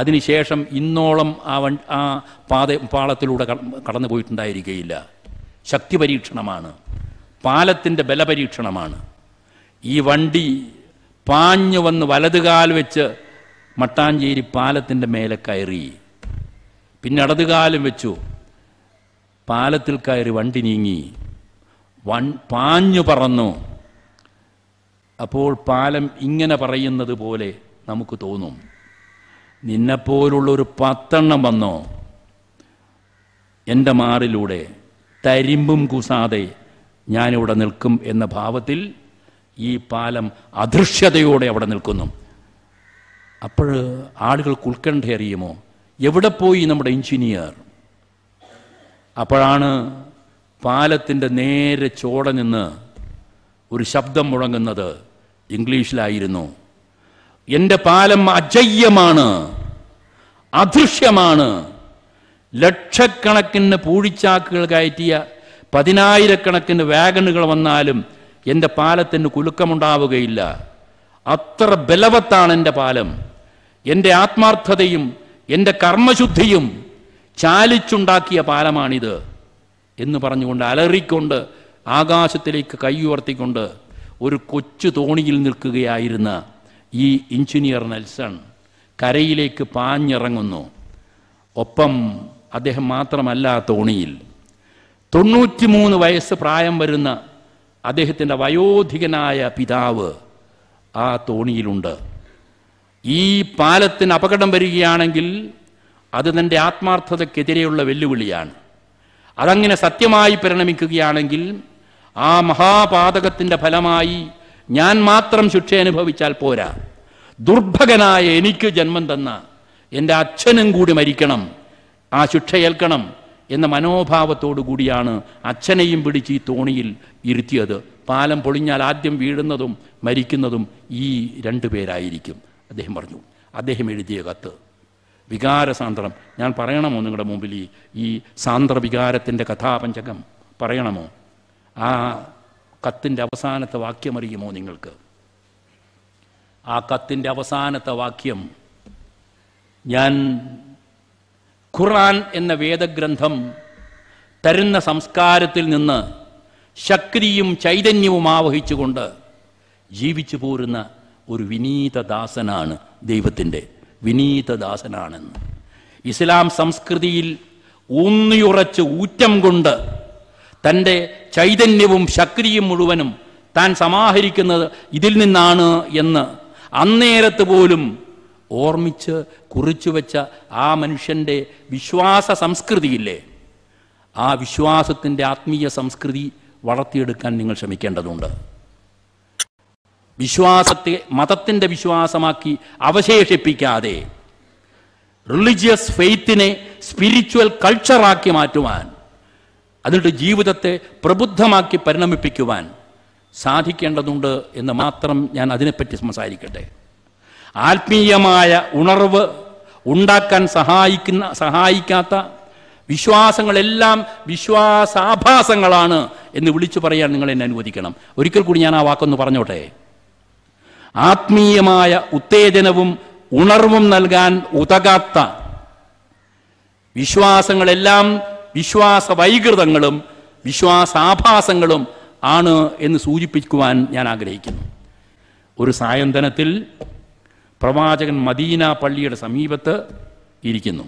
അതിനുശേഷം ഇന്നോളം ആ വൺ ആ പാത പാളത്തിലൂടെ കടന്നു പോയിട്ടുണ്ടായിരിക്കുകയില്ല ശക്തി പരീക്ഷണമാണ് പാലത്തിൻ്റെ ബലപരീക്ഷണമാണ് ഈ വണ്ടി പാഞ്ഞു വന്ന് വലതുകാൽ വെച്ച് മട്ടാഞ്ചേരി പാലത്തിൻ്റെ മേലെ കയറി പിന്നെ ഇടതുകാലം വെച്ചു പാലത്തിൽ കയറി വണ്ടി നീങ്ങി വൺ പാഞ്ഞു പറന്നു അപ്പോൾ പാലം ഇങ്ങനെ പറയുന്നത് പോലെ നമുക്ക് തോന്നും നിന്നെപ്പോലുള്ളൊരു പത്തെണ്ണം വന്നോ എൻ്റെ മാറിലൂടെ തരിമ്പും കുസാതെ ഞാനിവിടെ നിൽക്കും എന്ന ഭാവത്തിൽ ഈ പാലം അദൃശ്യതയോടെ അവിടെ നിൽക്കുന്നു അപ്പോൾ ആളുകൾ ഉത്കണ്ഠ അറിയുമോ എവിടെ പോയി നമ്മുടെ എഞ്ചിനീയർ അപ്പോഴാണ് പാലത്തിൻ്റെ നേരെ ചോട നിന്ന് ഒരു ശബ്ദം മുഴങ്ങുന്നത് ഇംഗ്ലീഷിലായിരുന്നു എൻ്റെ പാലം അജയ്യമാണ് അദൃശ്യമാണ് ലക്ഷക്കണക്കിന് പൂഴിച്ചാക്കുകൾ കയറ്റിയ പതിനായിരക്കണക്കിന് വാഗണുകൾ വന്നാലും എൻ്റെ പാലത്തിന് കുലുക്കമുണ്ടാവുകയില്ല അത്ര ബലവത്താണ് എൻ്റെ പാലം എൻ്റെ ആത്മാർത്ഥതയും എൻ്റെ കർമ്മശുദ്ധിയും ചാലിച്ചുണ്ടാക്കിയ പാലമാണിത് എന്ന് പറഞ്ഞുകൊണ്ട് അലറിക്കൊണ്ട് ആകാശത്തിലേക്ക് കൈയുയർത്തിക്കൊണ്ട് ഒരു കൊച്ചു തോണിയിൽ നിൽക്കുകയായിരുന്ന ഈ എഞ്ചിനീയർ നെൽസൺ കരയിലേക്ക് പാഞ്ഞിറങ്ങുന്നു ഒപ്പം അദ്ദേഹം മാത്രമല്ല ആ തോണിയിൽ മൂന്ന് വയസ്സ് പ്രായം വരുന്ന അദ്ദേഹത്തിൻ്റെ വയോധികനായ പിതാവ് ആ തോണിയിലുണ്ട് ഈ പാലത്തിന് അപകടം വരികയാണെങ്കിൽ അത് തൻ്റെ ആത്മാർത്ഥതയ്ക്കെതിരെയുള്ള വെല്ലുവിളിയാണ് അതങ്ങനെ സത്യമായി പരിണമിക്കുകയാണെങ്കിൽ ആ മഹാപാതകത്തിൻ്റെ ഫലമായി ഞാൻ മാത്രം ശിക്ഷ അനുഭവിച്ചാൽ പോരാ ദുർഭകനായ എനിക്ക് ജന്മം തന്ന എൻ്റെ അച്ഛനും കൂടി മരിക്കണം ആ ശിക്ഷ ഏൽക്കണം എന്ന മനോഭാവത്തോടു കൂടിയാണ് അച്ഛനെയും പിടിച്ച് ഈ തോണിയിൽ ഇരുത്തിയത് പാലം പൊളിഞ്ഞാൽ ആദ്യം വീഴുന്നതും മരിക്കുന്നതും ഈ രണ്ടു പേരായിരിക്കും അദ്ദേഹം പറഞ്ഞു അദ്ദേഹം എഴുതിയ കത്ത് വികാരസാന്ദ്രം ഞാൻ പറയണമോ നിങ്ങളുടെ മുമ്പിൽ ഈ ഈ സാന്ദ്രവികാരത്തിൻ്റെ കഥാപഞ്ചകം പറയണമോ ആ കത്തിൻ്റെ അവസാനത്തെ വാക്യം അറിയുമോ നിങ്ങൾക്ക് ആ കത്തിൻ്റെ അവസാനത്തെ വാക്യം ഞാൻ ഖുർആൻ എന്ന വേദഗ്രന്ഥം തരുന്ന സംസ്കാരത്തിൽ നിന്ന് ശക്തിയും ചൈതന്യവും ആവഹിച്ചുകൊണ്ട് ജീവിച്ചു പോരുന്ന ഒരു വിനീതദാസനാണ് ദൈവത്തിൻ്റെ വിനീതദാസനാണെന്ന് ഇസ്ലാം സംസ്കൃതിയിൽ ഊന്നിയുറച്ച് ഊറ്റം കൊണ്ട് തൻ്റെ ചൈതന്യവും ശക്തിയും മുഴുവനും താൻ സമാഹരിക്കുന്നത് ഇതിൽ നിന്നാണ് എന്ന് അന്നേരത്ത് പോലും ഓർമ്മിച്ച് കുറിച്ചു വെച്ച ആ മനുഷ്യൻ്റെ വിശ്വാസ സംസ്കൃതിയില്ലേ ആ വിശ്വാസത്തിൻ്റെ ആത്മീയ സംസ്കൃതി വളർത്തിയെടുക്കാൻ നിങ്ങൾ ശ്രമിക്കേണ്ടതുണ്ട് വിശ്വാസത്തെ മതത്തിൻ്റെ വിശ്വാസമാക്കി അവശേഷിപ്പിക്കാതെ റിലിജിയസ് ഫെയ്ത്തിനെ സ്പിരിച്വൽ കൾച്ചറാക്കി മാറ്റുവാൻ അതിൻ്റെ ജീവിതത്തെ പ്രബുദ്ധമാക്കി പരിണമിപ്പിക്കുവാൻ സാധിക്കേണ്ടതുണ്ട് എന്ന് മാത്രം ഞാൻ അതിനെപ്പറ്റി സംസാരിക്കട്ടെ ആത്മീയമായ ഉണർവ് ഉണ്ടാക്കാൻ സഹായിക്കുന്ന സഹായിക്കാത്ത വിശ്വാസങ്ങളെല്ലാം വിശ്വാസാഭാസങ്ങളാണ് എന്ന് വിളിച്ചു പറയാൻ നിങ്ങൾ എന്നെ അനുവദിക്കണം ഒരിക്കൽ കൂടി ഞാൻ ആ വാക്കൊന്ന് പറഞ്ഞോട്ടെ ആത്മീയമായ ഉത്തേജനവും ഉണർവും നൽകാൻ ഉതകാത്ത വിശ്വാസങ്ങളെല്ലാം വിശ്വാസ വൈകൃതങ്ങളും വിശ്വാസാഭാസങ്ങളും ആണ് എന്ന് സൂചിപ്പിക്കുവാൻ ഞാൻ ആഗ്രഹിക്കുന്നു ഒരു സായന്തനത്തിൽ പ്രവാചകൻ മദീന പള്ളിയുടെ സമീപത്ത് ഇരിക്കുന്നു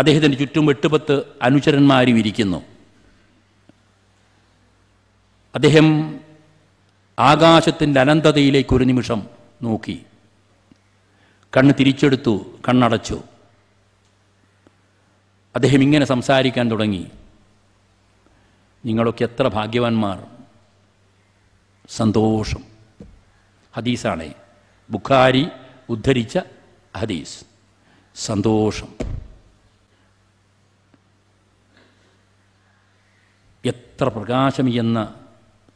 അദ്ദേഹത്തിൻ്റെ ചുറ്റും എട്ടുപത്ത് അനുചരന്മാരും ഇരിക്കുന്നു അദ്ദേഹം ആകാശത്തിൻ്റെ അനന്തതയിലേക്ക് ഒരു നിമിഷം നോക്കി കണ്ണ് തിരിച്ചെടുത്തു കണ്ണടച്ചു അദ്ദേഹം ഇങ്ങനെ സംസാരിക്കാൻ തുടങ്ങി നിങ്ങളൊക്കെ എത്ര ഭാഗ്യവാന്മാർ സന്തോഷം ഹദീസാണ് ബുഖാരി ഉദ്ധരിച്ച ഹദീസ് സന്തോഷം എത്ര പ്രകാശം എന്ന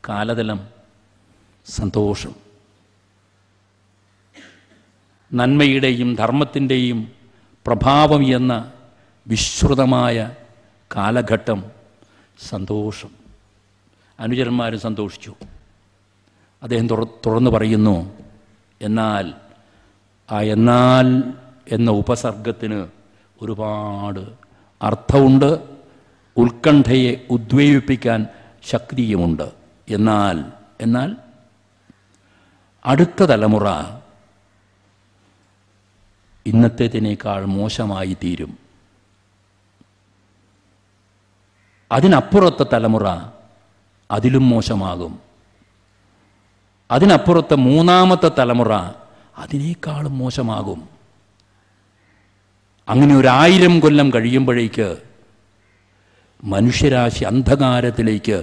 കാലതലം സന്തോഷം നന്മയുടെയും ധർമ്മത്തിൻ്റെയും പ്രഭാവം എന്ന വിശ്രുതമായ കാലഘട്ടം സന്തോഷം അനുചരന്മാർ സന്തോഷിച്ചു അദ്ദേഹം തുറ തുറന്നു പറയുന്നു എന്നാൽ ആ എന്നാൽ എന്ന ഉപസർഗത്തിന് ഒരുപാട് അർത്ഥമുണ്ട് ഉത്കണ്ഠയെ ഉദ്വേവിപ്പിക്കാൻ ശക്തിയുമുണ്ട് എന്നാൽ എന്നാൽ അടുത്ത തലമുറ ഇന്നത്തേതിനേക്കാൾ മോശമായി തീരും അതിനപ്പുറത്തെ തലമുറ അതിലും മോശമാകും അതിനപ്പുറത്തെ മൂന്നാമത്തെ തലമുറ അതിനേക്കാളും മോശമാകും അങ്ങനെ ഒരായിരം കൊല്ലം കഴിയുമ്പോഴേക്ക് മനുഷ്യരാശി അന്ധകാരത്തിലേക്ക്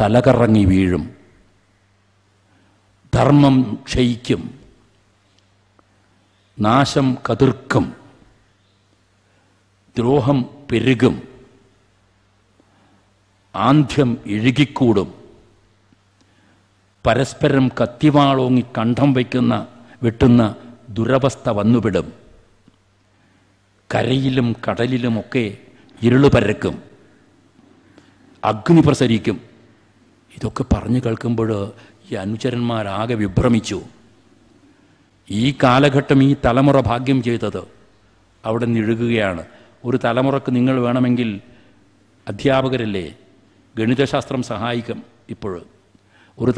തലകറങ്ങി വീഴും ധർമ്മം ക്ഷയിക്കും നാശം കതിർക്കും ദ്രോഹം പെരുകും ആന്ധ്യം ഇഴുകിക്കൂടും പരസ്പരം കത്തിവാളോങ്ങി കണ്ഠം വയ്ക്കുന്ന വെട്ടുന്ന ദുരവസ്ഥ വന്നുവിടും കരയിലും കടലിലുമൊക്കെ ഇരുളു പരക്കും അഗ്നി പ്രസരിക്കും ഇതൊക്കെ പറഞ്ഞു കേൾക്കുമ്പോൾ ഈ അനുചരന്മാരാകെ വിഭ്രമിച്ചു ഈ കാലഘട്ടം ഈ തലമുറ ഭാഗ്യം ചെയ്തത് അവിടെ നിഴുകുകയാണ് ഒരു തലമുറക്ക് നിങ്ങൾ വേണമെങ്കിൽ അധ്യാപകരല്ലേ ഗണിതശാസ്ത്രം സഹായിക്കും ഇപ്പോൾ ഒരു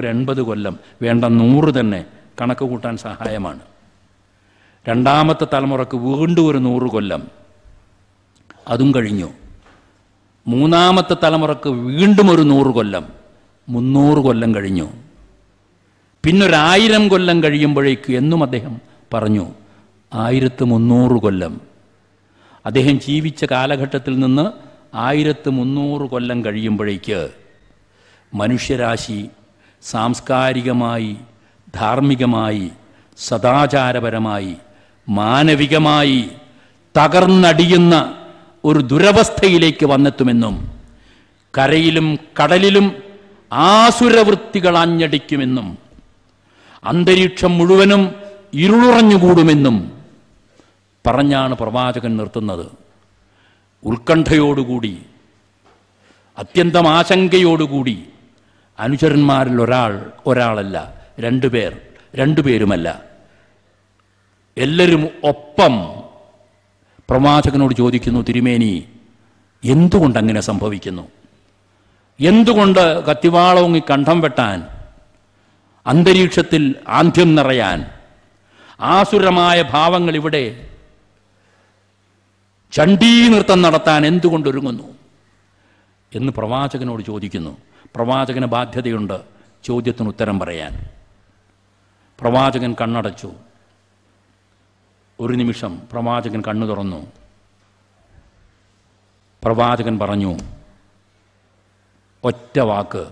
ഒരു എൺപത് കൊല്ലം വേണ്ട നൂറ് തന്നെ കണക്ക് കൂട്ടാൻ സഹായമാണ് രണ്ടാമത്തെ തലമുറക്ക് വീണ്ടും ഒരു നൂറ് കൊല്ലം അതും കഴിഞ്ഞു മൂന്നാമത്തെ തലമുറക്ക് വീണ്ടും ഒരു നൂറ് കൊല്ലം മുന്നൂറ് കൊല്ലം കഴിഞ്ഞു പിന്നൊരായിരം കൊല്ലം കഴിയുമ്പോഴേക്ക് എന്നും അദ്ദേഹം പറഞ്ഞു ആയിരത്തി മുന്നൂറ് കൊല്ലം അദ്ദേഹം ജീവിച്ച കാലഘട്ടത്തിൽ നിന്ന് ആയിരത്തി മുന്നൂറ് കൊല്ലം കഴിയുമ്പോഴേക്ക് മനുഷ്യരാശി സാംസ്കാരികമായി ധാർമ്മികമായി സദാചാരപരമായി മാനവികമായി തകർന്നടിയുന്ന ഒരു ദുരവസ്ഥയിലേക്ക് വന്നെത്തുമെന്നും കരയിലും കടലിലും ആസുരവൃത്തികൾ ആഞ്ഞടിക്കുമെന്നും അന്തരീക്ഷം മുഴുവനും ഇരുളുറഞ്ഞുകൂടുമെന്നും പറഞ്ഞാണ് പ്രവാചകൻ നിർത്തുന്നത് ഉത്കണ്ഠയോടുകൂടി അത്യന്തം ആശങ്കയോടുകൂടി അനുചരന്മാരിൽ ഒരാൾ ഒരാളല്ല രണ്ടുപേർ രണ്ടുപേരുമല്ല എല്ലാവരും ഒപ്പം പ്രവാചകനോട് ചോദിക്കുന്നു തിരുമേനി എന്തുകൊണ്ടങ്ങനെ സംഭവിക്കുന്നു എന്തുകൊണ്ട് കത്തിവാളോങ്ങി കണ്ഠം വെട്ടാൻ അന്തരീക്ഷത്തിൽ ആന്ധ്യം നിറയാൻ ആസുരമായ ഭാവങ്ങൾ ഇവിടെ ചണ്ഡീ നൃത്തം നടത്താൻ എന്തുകൊണ്ടൊരുങ്ങുന്നു എന്ന് പ്രവാചകനോട് ചോദിക്കുന്നു പ്രവാചകന് ബാധ്യതയുണ്ട് ചോദ്യത്തിന് ഉത്തരം പറയാൻ പ്രവാചകൻ കണ്ണടച്ചു ഒരു നിമിഷം പ്രവാചകൻ കണ്ണു തുറന്നു പ്രവാചകൻ പറഞ്ഞു ഒറ്റ വാക്ക്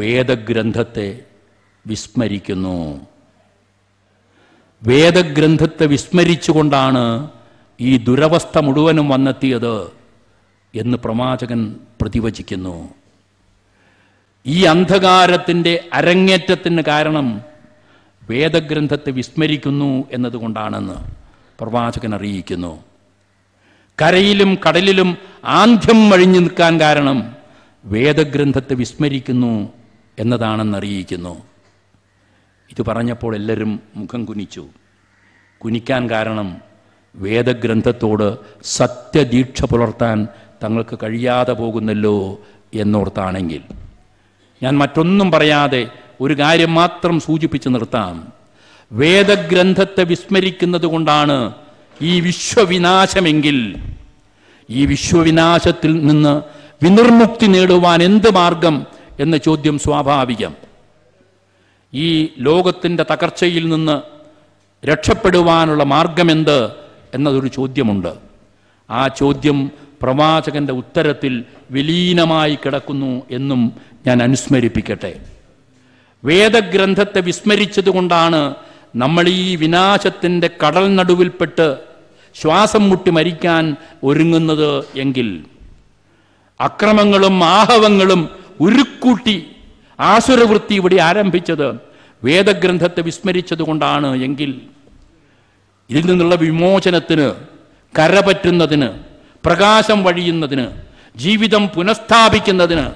വേദഗ്രന്ഥത്തെ വിസ്മരിക്കുന്നു വേദഗ്രന്ഥത്തെ വിസ്മരിച്ചുകൊണ്ടാണ് ഈ ദുരവസ്ഥ മുഴുവനും വന്നെത്തിയത് എന്ന് പ്രവാചകൻ പ്രതിവചിക്കുന്നു ഈ അന്ധകാരത്തിൻ്റെ അരങ്ങേറ്റത്തിന് കാരണം വേദഗ്രന്ഥത്തെ വിസ്മരിക്കുന്നു എന്നതുകൊണ്ടാണെന്ന് പ്രവാചകൻ അറിയിക്കുന്നു കരയിലും കടലിലും ആന്ധ്യം വഴിഞ്ഞു നിൽക്കാൻ കാരണം വേദഗ്രന്ഥത്തെ വിസ്മരിക്കുന്നു എന്നതാണെന്നറിയിക്കുന്നു ഇത് പറഞ്ഞപ്പോൾ എല്ലാവരും മുഖം കുനിച്ചു കുനിക്കാൻ കാരണം വേദഗ്രന്ഥത്തോട് സത്യദീക്ഷ പുലർത്താൻ തങ്ങൾക്ക് കഴിയാതെ പോകുന്നല്ലോ എന്നോർത്താണെങ്കിൽ ഞാൻ മറ്റൊന്നും പറയാതെ ഒരു കാര്യം മാത്രം സൂചിപ്പിച്ചു നിർത്താം വേദഗ്രന്ഥത്തെ വിസ്മരിക്കുന്നത് കൊണ്ടാണ് ഈ വിശ്വവിനാശമെങ്കിൽ ഈ വിശ്വവിനാശത്തിൽ നിന്ന് വിനിർമുക്തി നേടുവാൻ എന്ത് മാർഗം എന്ന ചോദ്യം സ്വാഭാവികം ഈ ലോകത്തിൻ്റെ തകർച്ചയിൽ നിന്ന് രക്ഷപ്പെടുവാനുള്ള മാർഗമെന്ത് എന്നതൊരു ചോദ്യമുണ്ട് ആ ചോദ്യം പ്രവാചകന്റെ ഉത്തരത്തിൽ വിലീനമായി കിടക്കുന്നു എന്നും ഞാൻ അനുസ്മരിപ്പിക്കട്ടെ വേദഗ്രന്ഥത്തെ വിസ്മരിച്ചതുകൊണ്ടാണ് നമ്മൾ ഈ വിനാശത്തിൻ്റെ കടൽ നടുവിൽപ്പെട്ട് ശ്വാസം മുട്ടി മരിക്കാൻ ഒരുങ്ങുന്നത് എങ്കിൽ അക്രമങ്ങളും ആഹവങ്ങളും ഉരുക്കൂട്ടി ആസുരവൃത്തി ഇവിടെ ആരംഭിച്ചത് വേദഗ്രന്ഥത്തെ വിസ്മരിച്ചതുകൊണ്ടാണ് എങ്കിൽ ഇതിൽ നിന്നുള്ള വിമോചനത്തിന് കരപറ്റുന്നതിന് പ്രകാശം വഴിയുന്നതിന് ജീവിതം പുനഃസ്ഥാപിക്കുന്നതിന്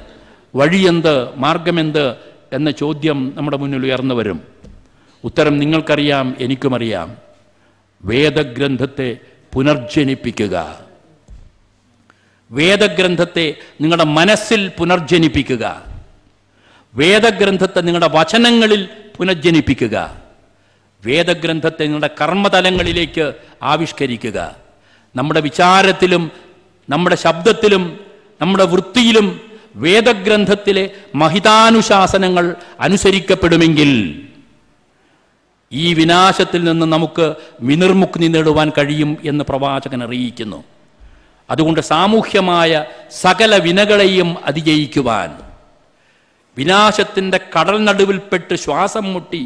വഴിയെന്ത് മാർഗമെന്ത് എന്ന ചോദ്യം നമ്മുടെ മുന്നിൽ ഉയർന്നു വരും ഉത്തരം നിങ്ങൾക്കറിയാം എനിക്കുമറിയാം വേദഗ്രന്ഥത്തെ പുനർജനിപ്പിക്കുക വേദഗ്രന്ഥത്തെ നിങ്ങളുടെ മനസ്സിൽ പുനർജനിപ്പിക്കുക വേദഗ്രന്ഥത്തെ നിങ്ങളുടെ വചനങ്ങളിൽ പുനർജനിപ്പിക്കുക വേദഗ്രന്ഥത്തെ നിങ്ങളുടെ കർമ്മതലങ്ങളിലേക്ക് ആവിഷ്കരിക്കുക നമ്മുടെ വിചാരത്തിലും നമ്മുടെ ശബ്ദത്തിലും നമ്മുടെ വൃത്തിയിലും വേദഗ്രന്ഥത്തിലെ മഹിതാനുശാസനങ്ങൾ അനുസരിക്കപ്പെടുമെങ്കിൽ ഈ വിനാശത്തിൽ നിന്ന് നമുക്ക് വിനിർമുക്തി നേടുവാൻ കഴിയും എന്ന് പ്രവാചകൻ അറിയിക്കുന്നു അതുകൊണ്ട് സാമൂഹ്യമായ സകല വിനകളെയും അതിജയിക്കുവാൻ വിനാശത്തിൻ്റെ കടൽ നടുവിൽപ്പെട്ട് ശ്വാസം മുട്ടി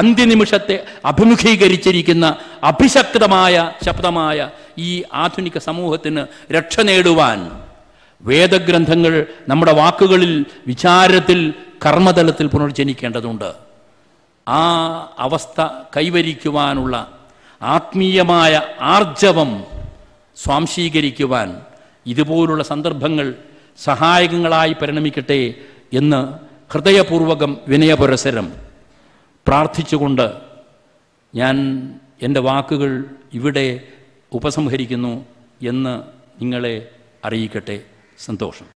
അന്ത്യനിമിഷത്തെ അഭിമുഖീകരിച്ചിരിക്കുന്ന അഭിശക്തമായ ശബ്ദമായ ഈ ആധുനിക സമൂഹത്തിന് രക്ഷ നേടുവാൻ വേദഗ്രന്ഥങ്ങൾ നമ്മുടെ വാക്കുകളിൽ വിചാരത്തിൽ കർമ്മതലത്തിൽ പുനർജനിക്കേണ്ടതുണ്ട് ആ അവസ്ഥ കൈവരിക്കുവാനുള്ള ആത്മീയമായ ആർജവം സ്വാംശീകരിക്കുവാൻ ഇതുപോലുള്ള സന്ദർഭങ്ങൾ സഹായകങ്ങളായി പരിണമിക്കട്ടെ എന്ന് ഹൃദയപൂർവകം വിനയപുരസരം പ്രാർത്ഥിച്ചുകൊണ്ട് ഞാൻ എൻ്റെ വാക്കുകൾ ഇവിടെ ഉപസംഹരിക്കുന്നു എന്ന് നിങ്ങളെ അറിയിക്കട്ടെ സന്തോഷം